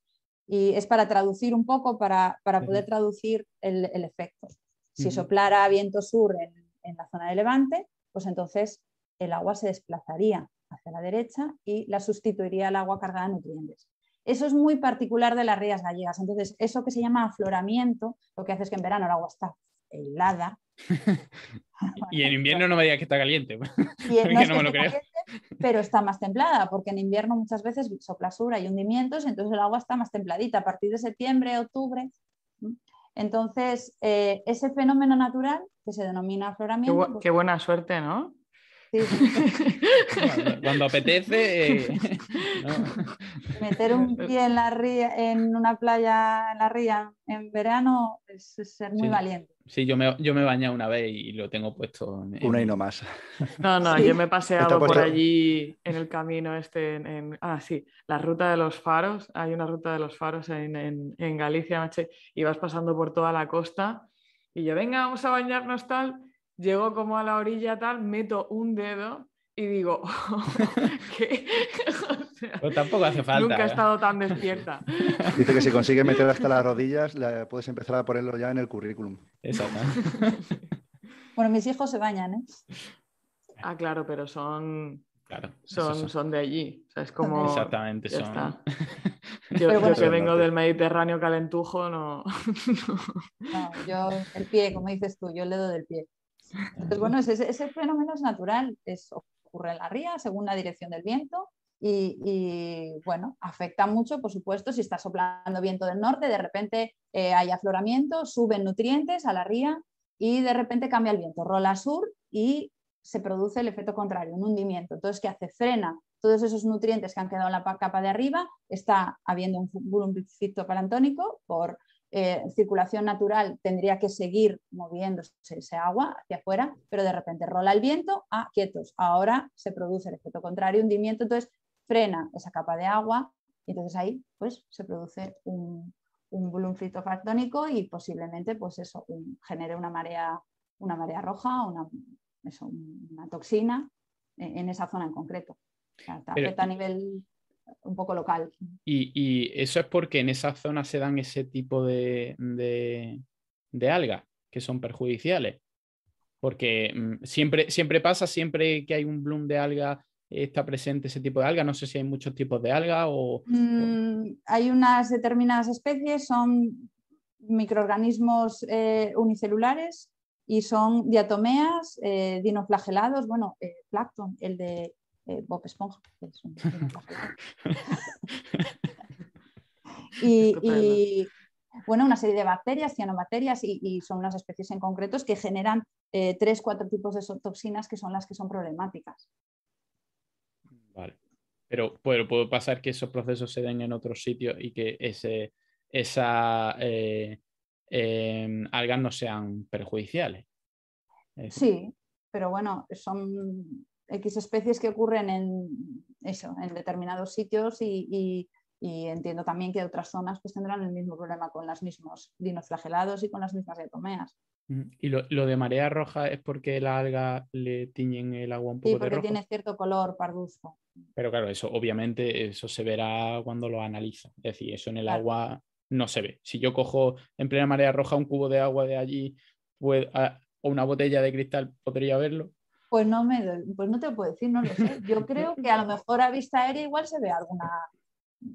y es para traducir un poco, para, poder traducir el, efecto. Si soplara viento sur en, la zona de levante, pues entonces el agua se desplazaría hacia la derecha y la sustituiría el agua cargada de nutrientes. Eso es muy particular de las rías gallegas. Entonces, eso que se llama afloramiento, lo que hace es que en verano el agua está helada. y en invierno no me diga que está caliente. Caliente pero está más templada, porque en invierno muchas veces soplasura y hundimientos, entonces el agua está más templadita a partir de septiembre, octubre. Entonces, eh, ese fenómeno natural que se denomina afloramiento. Pues qué, buena suerte, ¿no? Sí. Cuando, apetece. Eh, Meter un pie en, una playa en la ría en verano es ser muy valiente. Sí, yo me, yo me bañé una vez y lo tengo puesto. Una y no más. No, no, yo me he paseado por allí en el camino este. En, ah, sí, la ruta de los faros. Hay una ruta de los faros en, Galicia, macho, y vas pasando por toda la costa. Y yo, venga, vamos a bañarnos tal. Llego como a la orilla tal, meto un dedo y digo, oh, ¿qué? tampoco hace falta. Nunca he ¿eh? estado tan despierta. Dice que si consigues meter hasta las rodillas, puedes empezar a ponerlo ya en el currículum. bueno, mis hijos se bañan, ¿eh? Ah, claro, pero son Claro, son, son, de allí. es como. Exactamente, son. Yo, que vengo del Mediterráneo calentujo, no... yo, el pie, como dices tú, yo el dedo del pie. Entonces, bueno, ese, fenómeno es natural. Es, ocurre en la ría según la dirección del viento y, bueno, afecta mucho, por supuesto, si está soplando viento del norte, de repente eh, hay afloramiento, suben nutrientes a la ría y de repente cambia el viento, rola sur y se produce el efecto contrario, un hundimiento. Entonces, ¿qué hace? Frena todos esos nutrientes que han quedado en la capa de arriba, está habiendo un volumen palantónico por eh, circulación natural tendría que seguir moviéndose ese agua hacia afuera, pero de repente rola el viento, ah, quietos, ahora se produce el efecto contrario, hundimiento, entonces frena esa capa de agua y entonces ahí pues, se produce un, un bloom fitofactónico y posiblemente pues eso, genere una marea, una marea roja, una, una toxina en, esa zona en concreto. a nivel un poco local. Y, eso es porque en esa zona se dan ese tipo de, de, de algas que son perjudiciales. Porque mm, siempre, siempre pasa, siempre que hay un bloom de alga está presente ese tipo de alga? No sé si hay muchos tipos de alga o... Mm, hay unas determinadas especies, son microorganismos eh, unicelulares y son diatomeas, eh, dinoflagelados, bueno, eh, plancton, el de Bob Esponja. y, bueno, una serie de bacterias, cianobacterias, y, y son unas especies en concretos que generan tres, cuatro tipos de toxinas que son las que son problemáticas. Vale. Pero, puede pasar que esos procesos se den en otros sitios y que ese, esa eh, em, algas no sean perjudiciales. Sí, pero bueno, son X especies que ocurren en determinados sitios y, entiendo también que otras zonas pues, tendrán el mismo problema con los mismos dinoflagelados y con las mismas diatomeas. Y lo, de marea roja es porque la alga le tiñen el agua un poco sí, porque tiene cierto color parduzco. Pero claro, eso obviamente eso se verá cuando lo analiza. Es decir, eso en el agua no se ve. Si yo cojo en plena marea roja un cubo de agua de allí pues, ah, o una botella de cristal, ¿podría verlo? Pues no me pues no te puedo decir, no lo sé. Yo creo que a lo mejor a vista aérea igual se ve alguna,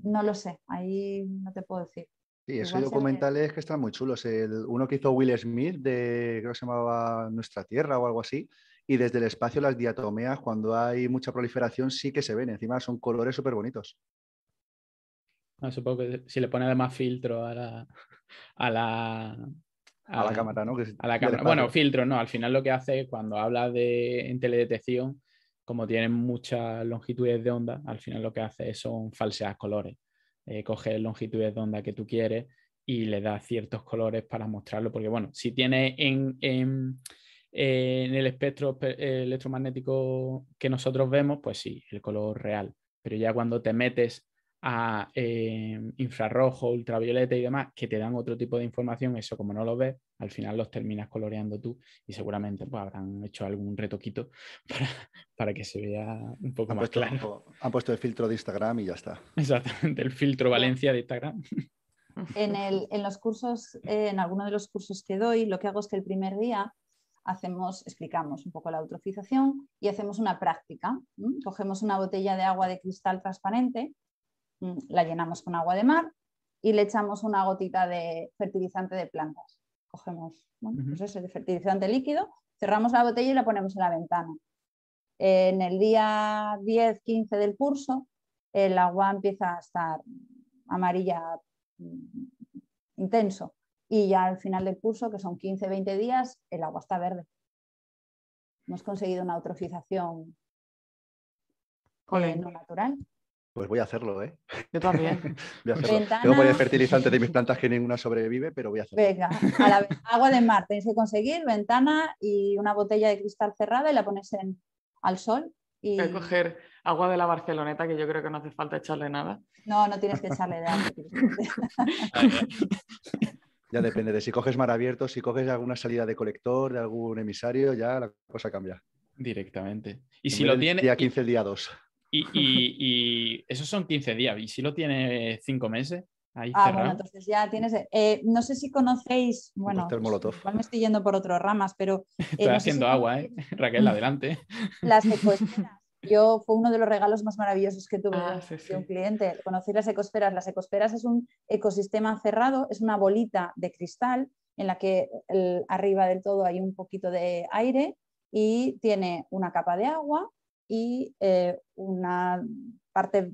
no lo sé, ahí no te puedo decir. Sí, esos pues documentales que están muy chulos. uno que hizo Will Smith, de, creo que se llamaba Nuestra Tierra o algo así, y desde el espacio las diatomeas, cuando hay mucha proliferación, sí que se ven. Encima son colores súper bonitos. Ah, supongo que si le pone además filtro a la, cámara, ¿no? a la cámara. Bueno, filtro, no. Al final lo que hace cuando habla de en teledetección, como tienen muchas longitudes de onda, al final lo que hace son falsear colores eh, coges longitudes de onda que tú quieres y le da ciertos colores para mostrarlo, porque bueno, si tiene eh, en, el espectro eh, electromagnético que nosotros vemos, pues sí, el color real, pero ya cuando te metes a eh, infrarrojo, ultravioleta y demás, que te dan otro tipo de información, eso como no lo ves, al final los terminas coloreando tú y seguramente pues, habrán hecho algún retoquito para, que se vea un poco más claro. Han puesto el filtro de Instagram y ya está. Exactamente, el filtro Valencia de Instagram. En, el, en los cursos, eh, en alguno de los cursos que doy, lo que hago es que el primer día hacemos, explicamos un poco la eutrofización y hacemos una práctica. Cogemos una botella de agua de cristal transparente, la llenamos con agua de mar y le echamos una gotita de fertilizante de plantas cogemos bueno, ese pues fertilizante líquido, cerramos la botella y la ponemos en la ventana. En el día 10-15 del curso, el agua empieza a estar amarilla mm, intenso y ya al final del curso, que son 15-20 días, el agua está verde. Hemos conseguido una eutrofización eh, no natural. Pues voy a hacerlo, ¿eh? Yo también. voy a hacerlo. Ventana. fertilizantes de mis plantas que ninguna sobrevive, pero voy a hacerlo. Venga, a la agua de mar. Tenéis que conseguir ventana y una botella de cristal cerrada y la pones en, al sol. Voy a coger agua de la Barceloneta, que yo creo que no hace falta echarle nada. No, no tienes que echarle nada. ya depende de si coges mar abierto, si coges alguna salida de colector, de algún emisario, ya la cosa cambia. Directamente. Y si lo tiene. Día 15, el día 2. Y, esos son 15 días. ¿Y si lo tiene 5 meses? Ahí ah, cerrado. bueno, entonces ya tienes. Eh, no sé si conocéis. Bueno, igual me estoy yendo por otras ramas, pero. Eh, estoy haciendo agua, ¿eh? Raquel, adelante. Las ecosferas Yo fue uno de los regalos más maravillosos que tuve ah, un cliente, conocer las ecosferas. Las ecosferas es un ecosistema cerrado, es una bolita de cristal en la que arriba del todo hay un poquito de aire y tiene una capa de agua y eh, una parte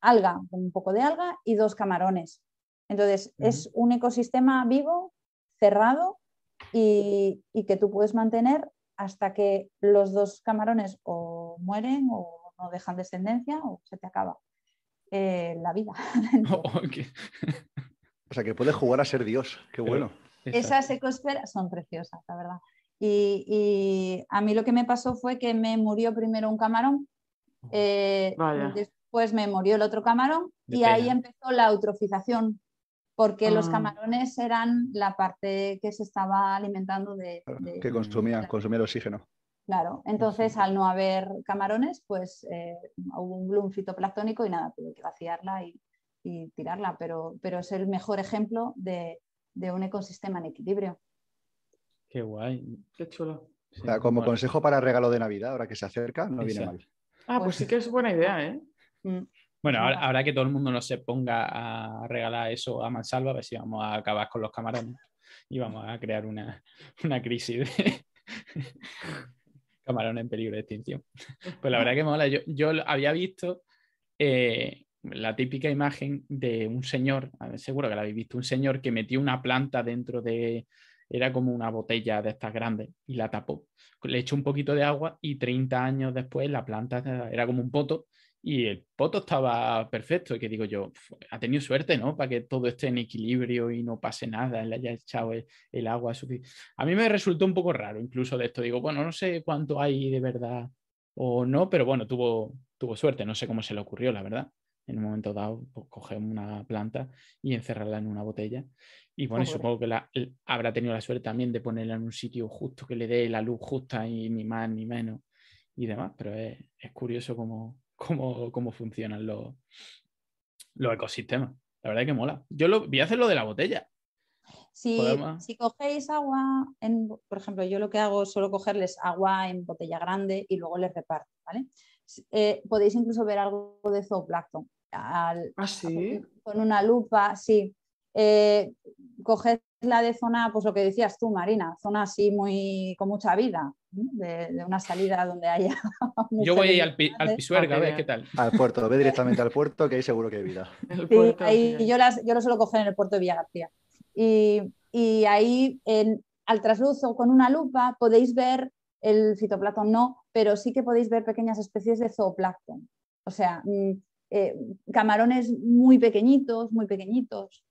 alga, un poco de alga y dos camarones. Entonces, es un ecosistema vivo, cerrado y, que tú puedes mantener hasta que los dos camarones o mueren o no dejan descendencia o se te acaba eh, la vida. Oh, o sea, que puedes jugar a ser Dios, qué bueno. Esas ecosferas son preciosas, la verdad. Y, a mí lo que me pasó fue que me murió primero un camarón, eh, después me murió el otro camarón y ahí empezó la eutrofización, porque los ah. camarones eran la parte que se estaba alimentando de... que consumía, oxígeno. Claro, entonces al no haber camarones, pues eh, hubo un bloom fitoplanctónico y nada, tuve que vaciarla y, tirarla, pero, pero, es el mejor ejemplo de un ecosistema en equilibrio. Qué guay, qué chulo. como consejo para regalo de Navidad, ahora que se acerca, no viene mal. Ah, pues, sí que es buena idea, ¿eh? Mm. Bueno, ahora, que todo el mundo no se ponga a regalar eso a Mansalva, a ver si vamos a acabar con los camarones y vamos a crear una, crisis de camarones en peligro de extinción. Pues la verdad que mola. Yo, yo había visto eh, la típica imagen de un señor, seguro que la habéis visto, un señor que metió una planta dentro de, era como una botella de estas grandes y la tapó. Le echó un poquito de agua y 30 años después la planta era como un poto y el poto estaba perfecto. Y que digo yo, ha tenido suerte, ¿no? Para que todo esté en equilibrio y no pase nada, le haya echado el, agua A mí me resultó un poco raro incluso de esto. Digo, bueno, no sé cuánto hay de verdad o no, pero bueno, tuvo, tuvo suerte. No sé cómo se le ocurrió, la verdad en un momento dado, pues, coger una planta y encerrarla en una botella. Y bueno, supongo que la, habrá tenido la suerte también de ponerla en un sitio justo, que le dé la luz justa y ni más ni menos y demás, pero es, curioso cómo, cómo, funcionan los, los ecosistemas. La verdad es que mola. Yo lo, voy a hacer lo de la botella. Si, cogéis agua, en, por ejemplo, yo lo que hago es solo cogerles agua en botella grande y luego les reparto, eh, podéis incluso ver algo de zooplancton. Al, ¿Ah, sí? Con una lupa, sí. Eh, coges la de zona, pues lo que decías tú, Marina, zona así muy con mucha vida, de, una salida donde haya. Yo voy al, al, Pisuerga, a ver qué tal. Al puerto, ve directamente al puerto, que ahí seguro que hay vida. Sí, yo, las, yo lo suelo coger en el puerto de Villa Y, ahí, al trasluzo con una lupa, podéis ver el citoplatón no, pero sí que podéis ver pequeñas especies de zooplancton. O sea, mm, eh, camarones muy pequeñitos, muy pequeñitos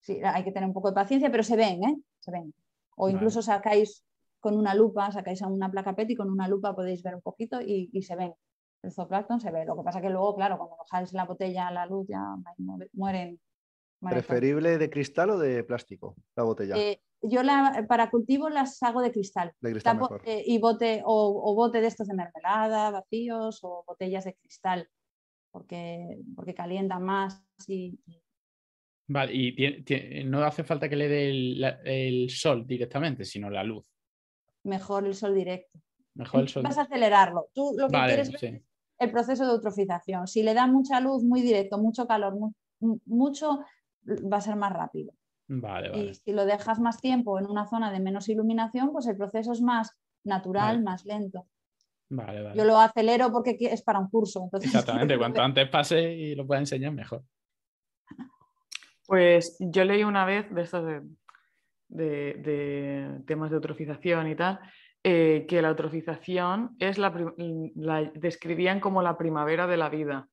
sí, hay que tener un poco de paciencia, pero se ven, ¿eh? Se ven. O incluso sacáis con una lupa, sacáis una placa PET y con una lupa podéis ver un poquito y, se ven. El zooplancton se ve. Lo que pasa que luego, claro, cuando bajáis la botella a la luz ya mueren. ¿Preferible de cristal o de plástico la botella? Eh, yo la, para cultivo las hago de cristal. De eh, y bote, o, bote de estos de mermelada, vacíos, o botellas de cristal, porque, porque calientan más y Vale, y no hace falta que le dé el, sol directamente, sino la luz. Mejor el sol directo. Mejor el sol. Vas a acelerarlo. Tú lo que quieres es el proceso de eutrofización. Si le da mucha luz, muy directo, mucho calor, mucho, va a ser más rápido. Vale, vale. Y si lo dejas más tiempo en una zona de menos iluminación, pues el proceso es más natural, más lento. Vale, vale. Yo lo acelero porque es para un curso. Exactamente, cuanto antes pase y lo pueda enseñar, mejor. Pues yo leí una vez de estos de, temas de eutrofización y tal, eh, que la eutrofización es la, describían como la primavera de la vida,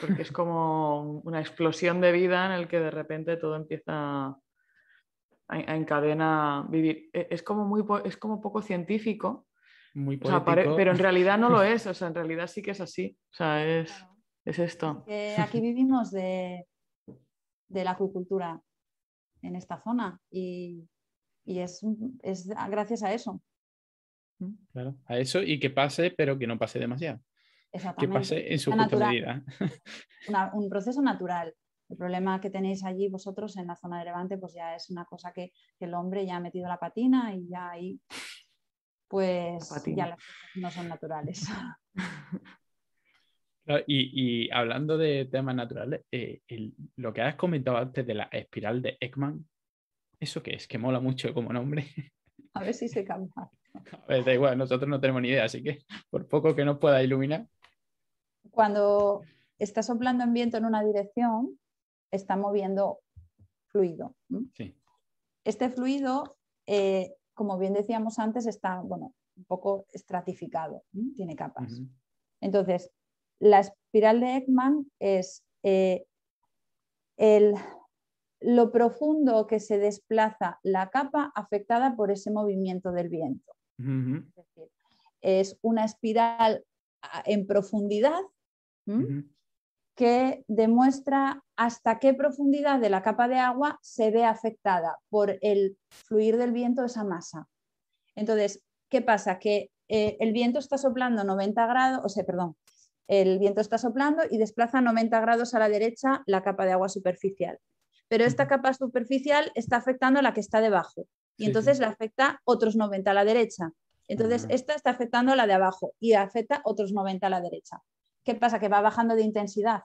porque es como una explosión de vida en el que de repente todo empieza a, a encadena vivir. E-, es como muy es como poco científico, muy pero en realidad no lo es, en realidad sí que es así, o sea, es, esto. aquí vivimos de de la acuicultura en esta zona y, es, es, gracias a eso. Mm, claro, a eso y que pase, pero que no pase demasiado. Que pase en su un proceso natural. El problema que tenéis allí vosotros en la zona de Levante, pues ya es una cosa que, que el hombre ya ha metido la patina y ya ahí, pues ya las cosas no son naturales. Y, hablando de temas naturales, eh, lo que has comentado antes de la espiral de Ekman, ¿eso qué es? Que mola mucho como nombre. A ver si se cambia. A ver, da igual, nosotros no tenemos ni idea, así que por poco que nos pueda iluminar. Cuando está soplando en viento en una dirección, está moviendo fluido. Este fluido, eh, como bien decíamos antes, está bueno, un poco estratificado, tiene capas. Entonces, la espiral de Ekman es eh, lo profundo que se desplaza la capa afectada por ese movimiento del viento. es, decir, es una espiral ah, en profundidad que demuestra hasta qué profundidad de la capa de agua se ve afectada por el fluir del viento esa masa. Entonces, ¿qué pasa? Que eh, el viento está soplando 90 grados, o sea, perdón, el viento está soplando y desplaza 90 grados a la derecha la capa de agua superficial. Pero esta capa superficial está afectando a la que está debajo y entonces la afecta otros 90 a la derecha. Entonces, esta está afectando a la de abajo y afecta otros 90 a la derecha. ¿Qué pasa? Que va bajando de intensidad.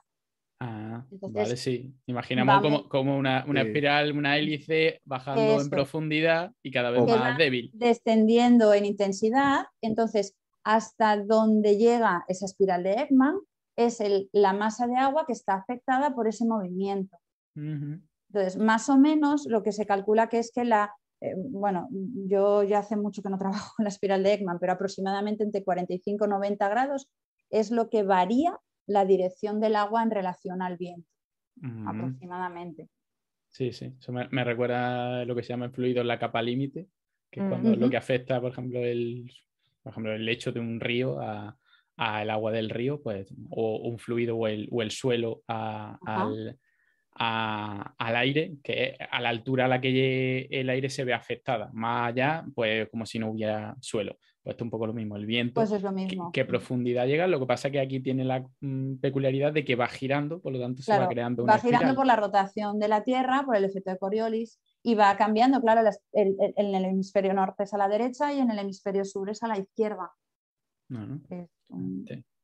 Ah, vale, sí. Imaginamos como, una, espiral, una hélice bajando en profundidad y cada vez más débil. Descendiendo en intensidad. Entonces, hasta donde llega esa espiral de Ekman es la masa de agua que está afectada por ese movimiento. Entonces, más o menos lo que se calcula que es que la, eh, bueno, yo ya hace mucho que no trabajo en la espiral de Ekman, pero aproximadamente entre 45 y 90 grados es lo que varía la dirección del agua en relación al viento, aproximadamente. Sí, sí, eso me, recuerda lo que se llama el fluido la capa límite, que es mm. cuando lo que afecta, por ejemplo, el por ejemplo, el lecho de un río a, al agua del río, pues, o un fluido o el, suelo al, aire, que a la altura a la que el aire se ve afectada. Más allá, pues como si no hubiera suelo. Pues esto es un poco lo mismo, el viento, pues es lo mismo. Qué, profundidad llega. Lo que pasa es que aquí tiene la mm, peculiaridad de que va girando, por lo tanto se va creando una Va girando por la rotación de la Tierra, por el efecto de Coriolis y va cambiando, claro, en el, hemisferio norte es a la derecha y en el hemisferio sur es a la izquierda.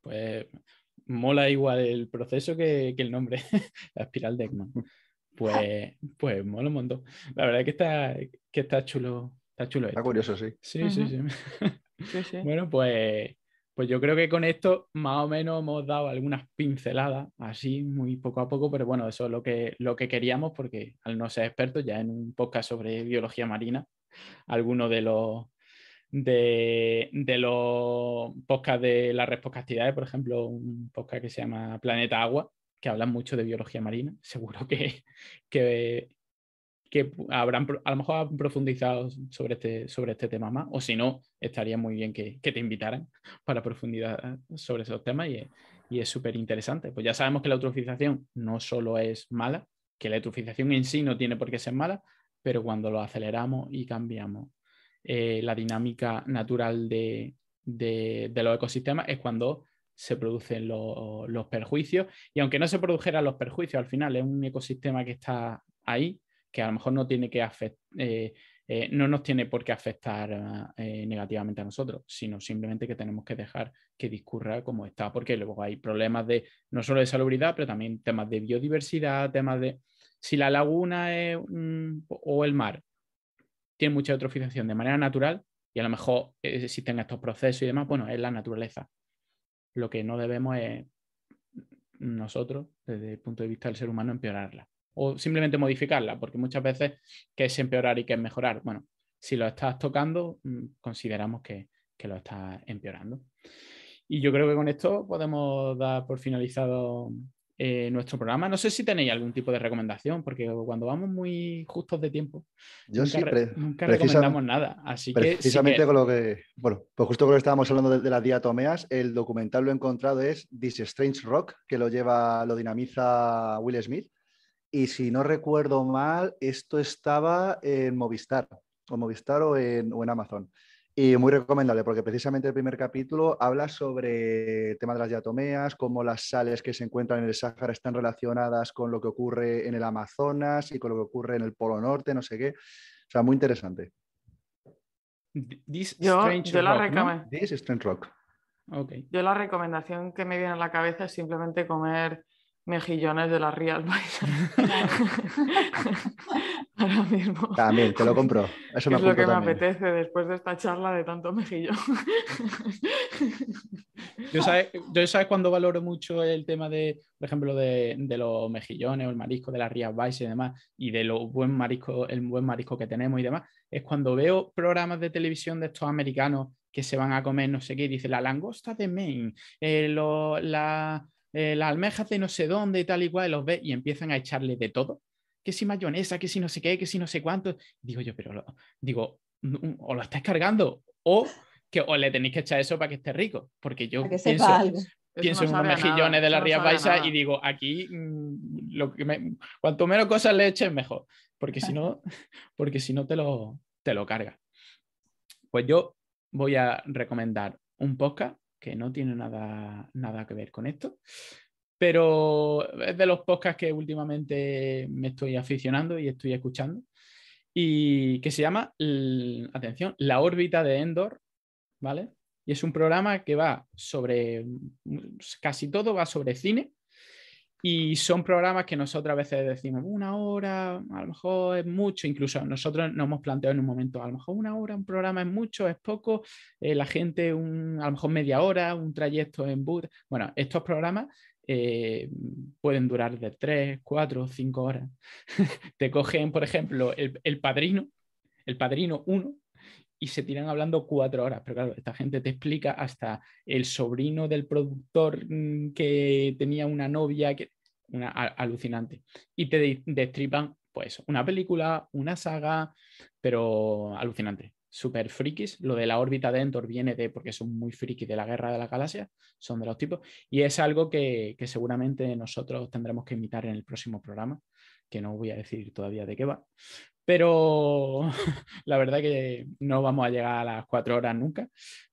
Pues mola igual el proceso que, el nombre, la espiral de Ekman. Pues, pues mola un montón. La verdad que está, que está chulo. Está chulo. Está curioso, sí, sí. sí, sí. Bueno, pues pues yo creo que con esto más o menos hemos dado algunas pinceladas, así muy poco a poco, pero bueno, eso es lo que, lo que queríamos, porque al no ser experto, ya en un podcast sobre biología marina, alguno de los de, de los podcasts de las por ejemplo, un podcast que se llama Planeta Agua, que habla mucho de biología marina, seguro que, que que habrán, a lo mejor han profundizado sobre este, sobre este tema más, o si no, estaría muy bien que, te invitaran para profundizar sobre esos temas y, es súper interesante. Pues ya sabemos que la eutrofización no solo es mala, que la eutrofización en sí no tiene por qué ser mala, pero cuando lo aceleramos y cambiamos eh, la dinámica natural de, los ecosistemas es cuando se producen los perjuicios. Y aunque no se produjeran los perjuicios, al final es un ecosistema que está ahí, que a lo mejor eh, eh, no nos tiene por qué afectar eh, negativamente a nosotros, sino simplemente que tenemos que dejar que discurra como está, porque luego hay problemas de no solo de salubridad, pero también temas de biodiversidad, temas de si la laguna o el mar tiene mucha eutrofización de manera natural y a lo mejor existen estos procesos y demás, bueno, es la naturaleza. Lo que no debemos es nosotros, desde el punto de vista del ser humano, empeorarla o simplemente modificarla, porque muchas veces que es empeorar y que es mejorar. Bueno, si lo estás tocando, mm, consideramos que, lo estás empeorando. Y yo creo que con esto podemos dar por finalizado eh, nuestro programa. No sé si tenéis algún tipo de recomendación, porque cuando vamos muy justos de tiempo, yo nunca, recomendamos nada. Así precisamente que con lo que, bueno, pues justo con lo que estábamos hablando de, las diatomeas, el documental lo he encontrado es This Strange Rock, que lo lleva, lo dinamiza Will Smith y si no recuerdo mal, esto estaba en Movistar, o Movistar o en, Amazon. Y muy recomendable, porque precisamente el primer capítulo habla sobre el tema de las diatomeas, cómo las sales que se encuentran en el Sáhara están relacionadas con lo que ocurre en el Amazonas y con lo que ocurre en el Polo Norte, no sé qué. O sea, muy interesante. This rock, rock. Yo la recomendación que me viene a la cabeza es simplemente comer mejillones de las Rías Baixas. Ahora mismo. También, te lo compro. Eso es lo que me apetece después de esta charla de tanto mejillón. yo, sabes, cuando valoro mucho el tema de, por ejemplo, de, los mejillones o el marisco de las Rías Baixas y demás, y de lo buen marisco, el buen marisco que tenemos y demás, es cuando veo programas de televisión de estos americanos que se van a comer no sé qué, dice la langosta de Maine, eh, la eh, las almejas de no sé dónde y tal y cual, los ve y empiezan a echarle de todo. Que si mayonesa, que si no sé qué, que si no sé cuánto. Digo yo, pero digo, mm, mm, o lo estáis cargando o que os le tenéis que echar eso para que esté rico. Porque yo pienso, en unos mejillones de la Ría paisa y digo, aquí mm, lo que cuanto menos cosas le eches, mejor. Porque si no, porque si no te lo, te lo carga. Pues yo voy a recomendar un podcast que no tiene nada, nada que ver con esto. Pero es de los podcasts que últimamente me estoy aficionando y estoy escuchando. Y que se llama, atención, La órbita de Endor, ¿vale? Y es un programa que va sobre, mm, casi todo va sobre cine, y son programas que nosotros a veces decimos una hora, a lo mejor es mucho, incluso nosotros nos hemos planteado en un momento, a lo mejor una hora, un programa es mucho, es poco, eh, la gente un, a lo mejor media hora, un trayecto en boot. Bueno, estos programas eh, pueden durar de tres, cuatro, cinco horas. Te cogen, por ejemplo, el, el Padrino, el Padrino 1, y se tiran hablando cuatro horas. Pero claro, esta gente te explica hasta el sobrino del productor mm, que tenía una novia, que, una alucinante. Y te destripan, pues, una película, una saga, pero alucinante. Super frikis. Lo de la órbita de Endor viene de porque son muy frikis de la guerra de la Galaxia, son de los tipos. Y es algo que, que seguramente nosotros tendremos que imitar en el próximo programa, que no voy a decir todavía de qué va, pero la verdad que no vamos a llegar a las cuatro horas nunca.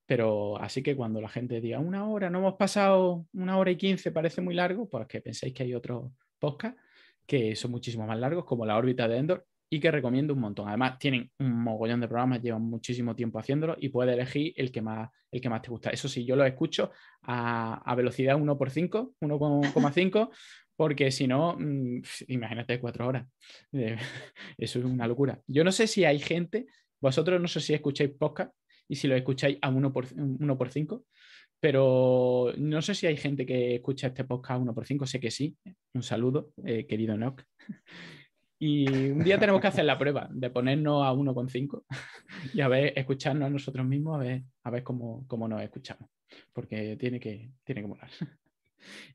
Pero así que cuando la gente diga una hora, no hemos pasado una hora y quince, parece muy largo, pues que penséis que hay otros podcasts que son muchísimo más largos, como la órbita de Endor, y que recomiendo un montón. Además, tienen un mogollón de programas, llevan muchísimo tiempo haciéndolo y puedes elegir el que más, el que más te gusta. Eso sí, yo lo escucho a, a velocidad 1 por 5, 1,5, porque si no, mm, imagínate cuatro horas. Eh, eso es una locura. Yo no sé si hay gente, vosotros no sé si escucháis podcast y si lo escucháis a uno por, uno 5, pero no sé si hay gente que escucha este podcast 1 por 5, sé que sí. Un saludo, eh, querido Nock. Y un día tenemos que hacer la prueba de ponernos a 1,5 y a ver, escucharnos a nosotros mismos, a ver, a ver cómo, nos escuchamos, porque tiene que, tiene que molar.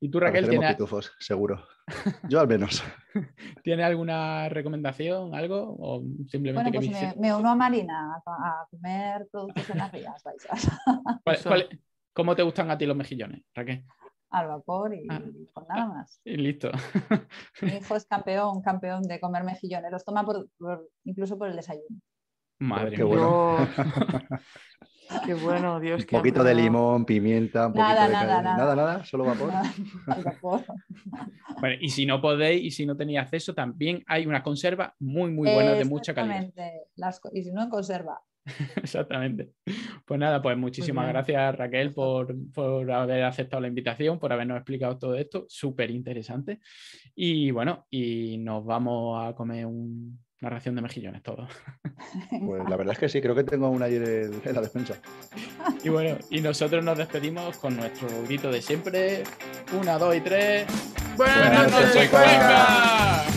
Y tú, Raquel, tiene seguro. Yo al menos. ¿Tiene alguna recomendación, algo? O simplemente pues me, uno a Marina a comer productos en las vías. cómo te gustan a ti los mejillones, Raquel? Al vapor y, ah, nada ah, más. Y listo. Mi hijo es campeón, campeón de comer mejillones. Los toma incluso por el desayuno. Madre qué Bueno. qué bueno, Dios. Un poquito de limón, pimienta, un poquito nada, de nada, nada, nada, solo vapor. y si no podéis y si no tenéis acceso, también hay una conserva muy, muy buena de mucha calidad. Exactamente. y si no en conserva. Exactamente. Pues nada, pues, pues muchísimas gracias Raquel por, por, haber aceptado la invitación, por habernos explicado todo esto, súper interesante. Y bueno, y nos vamos a comer un Narración de mejillones, todo. Pues la verdad es que sí, creo que tengo una ahí en la defensa. Y bueno, y nosotros nos despedimos con nuestro grito de siempre. Una, dos y tres. ¡Buenas, Buenas noches, Cuenca!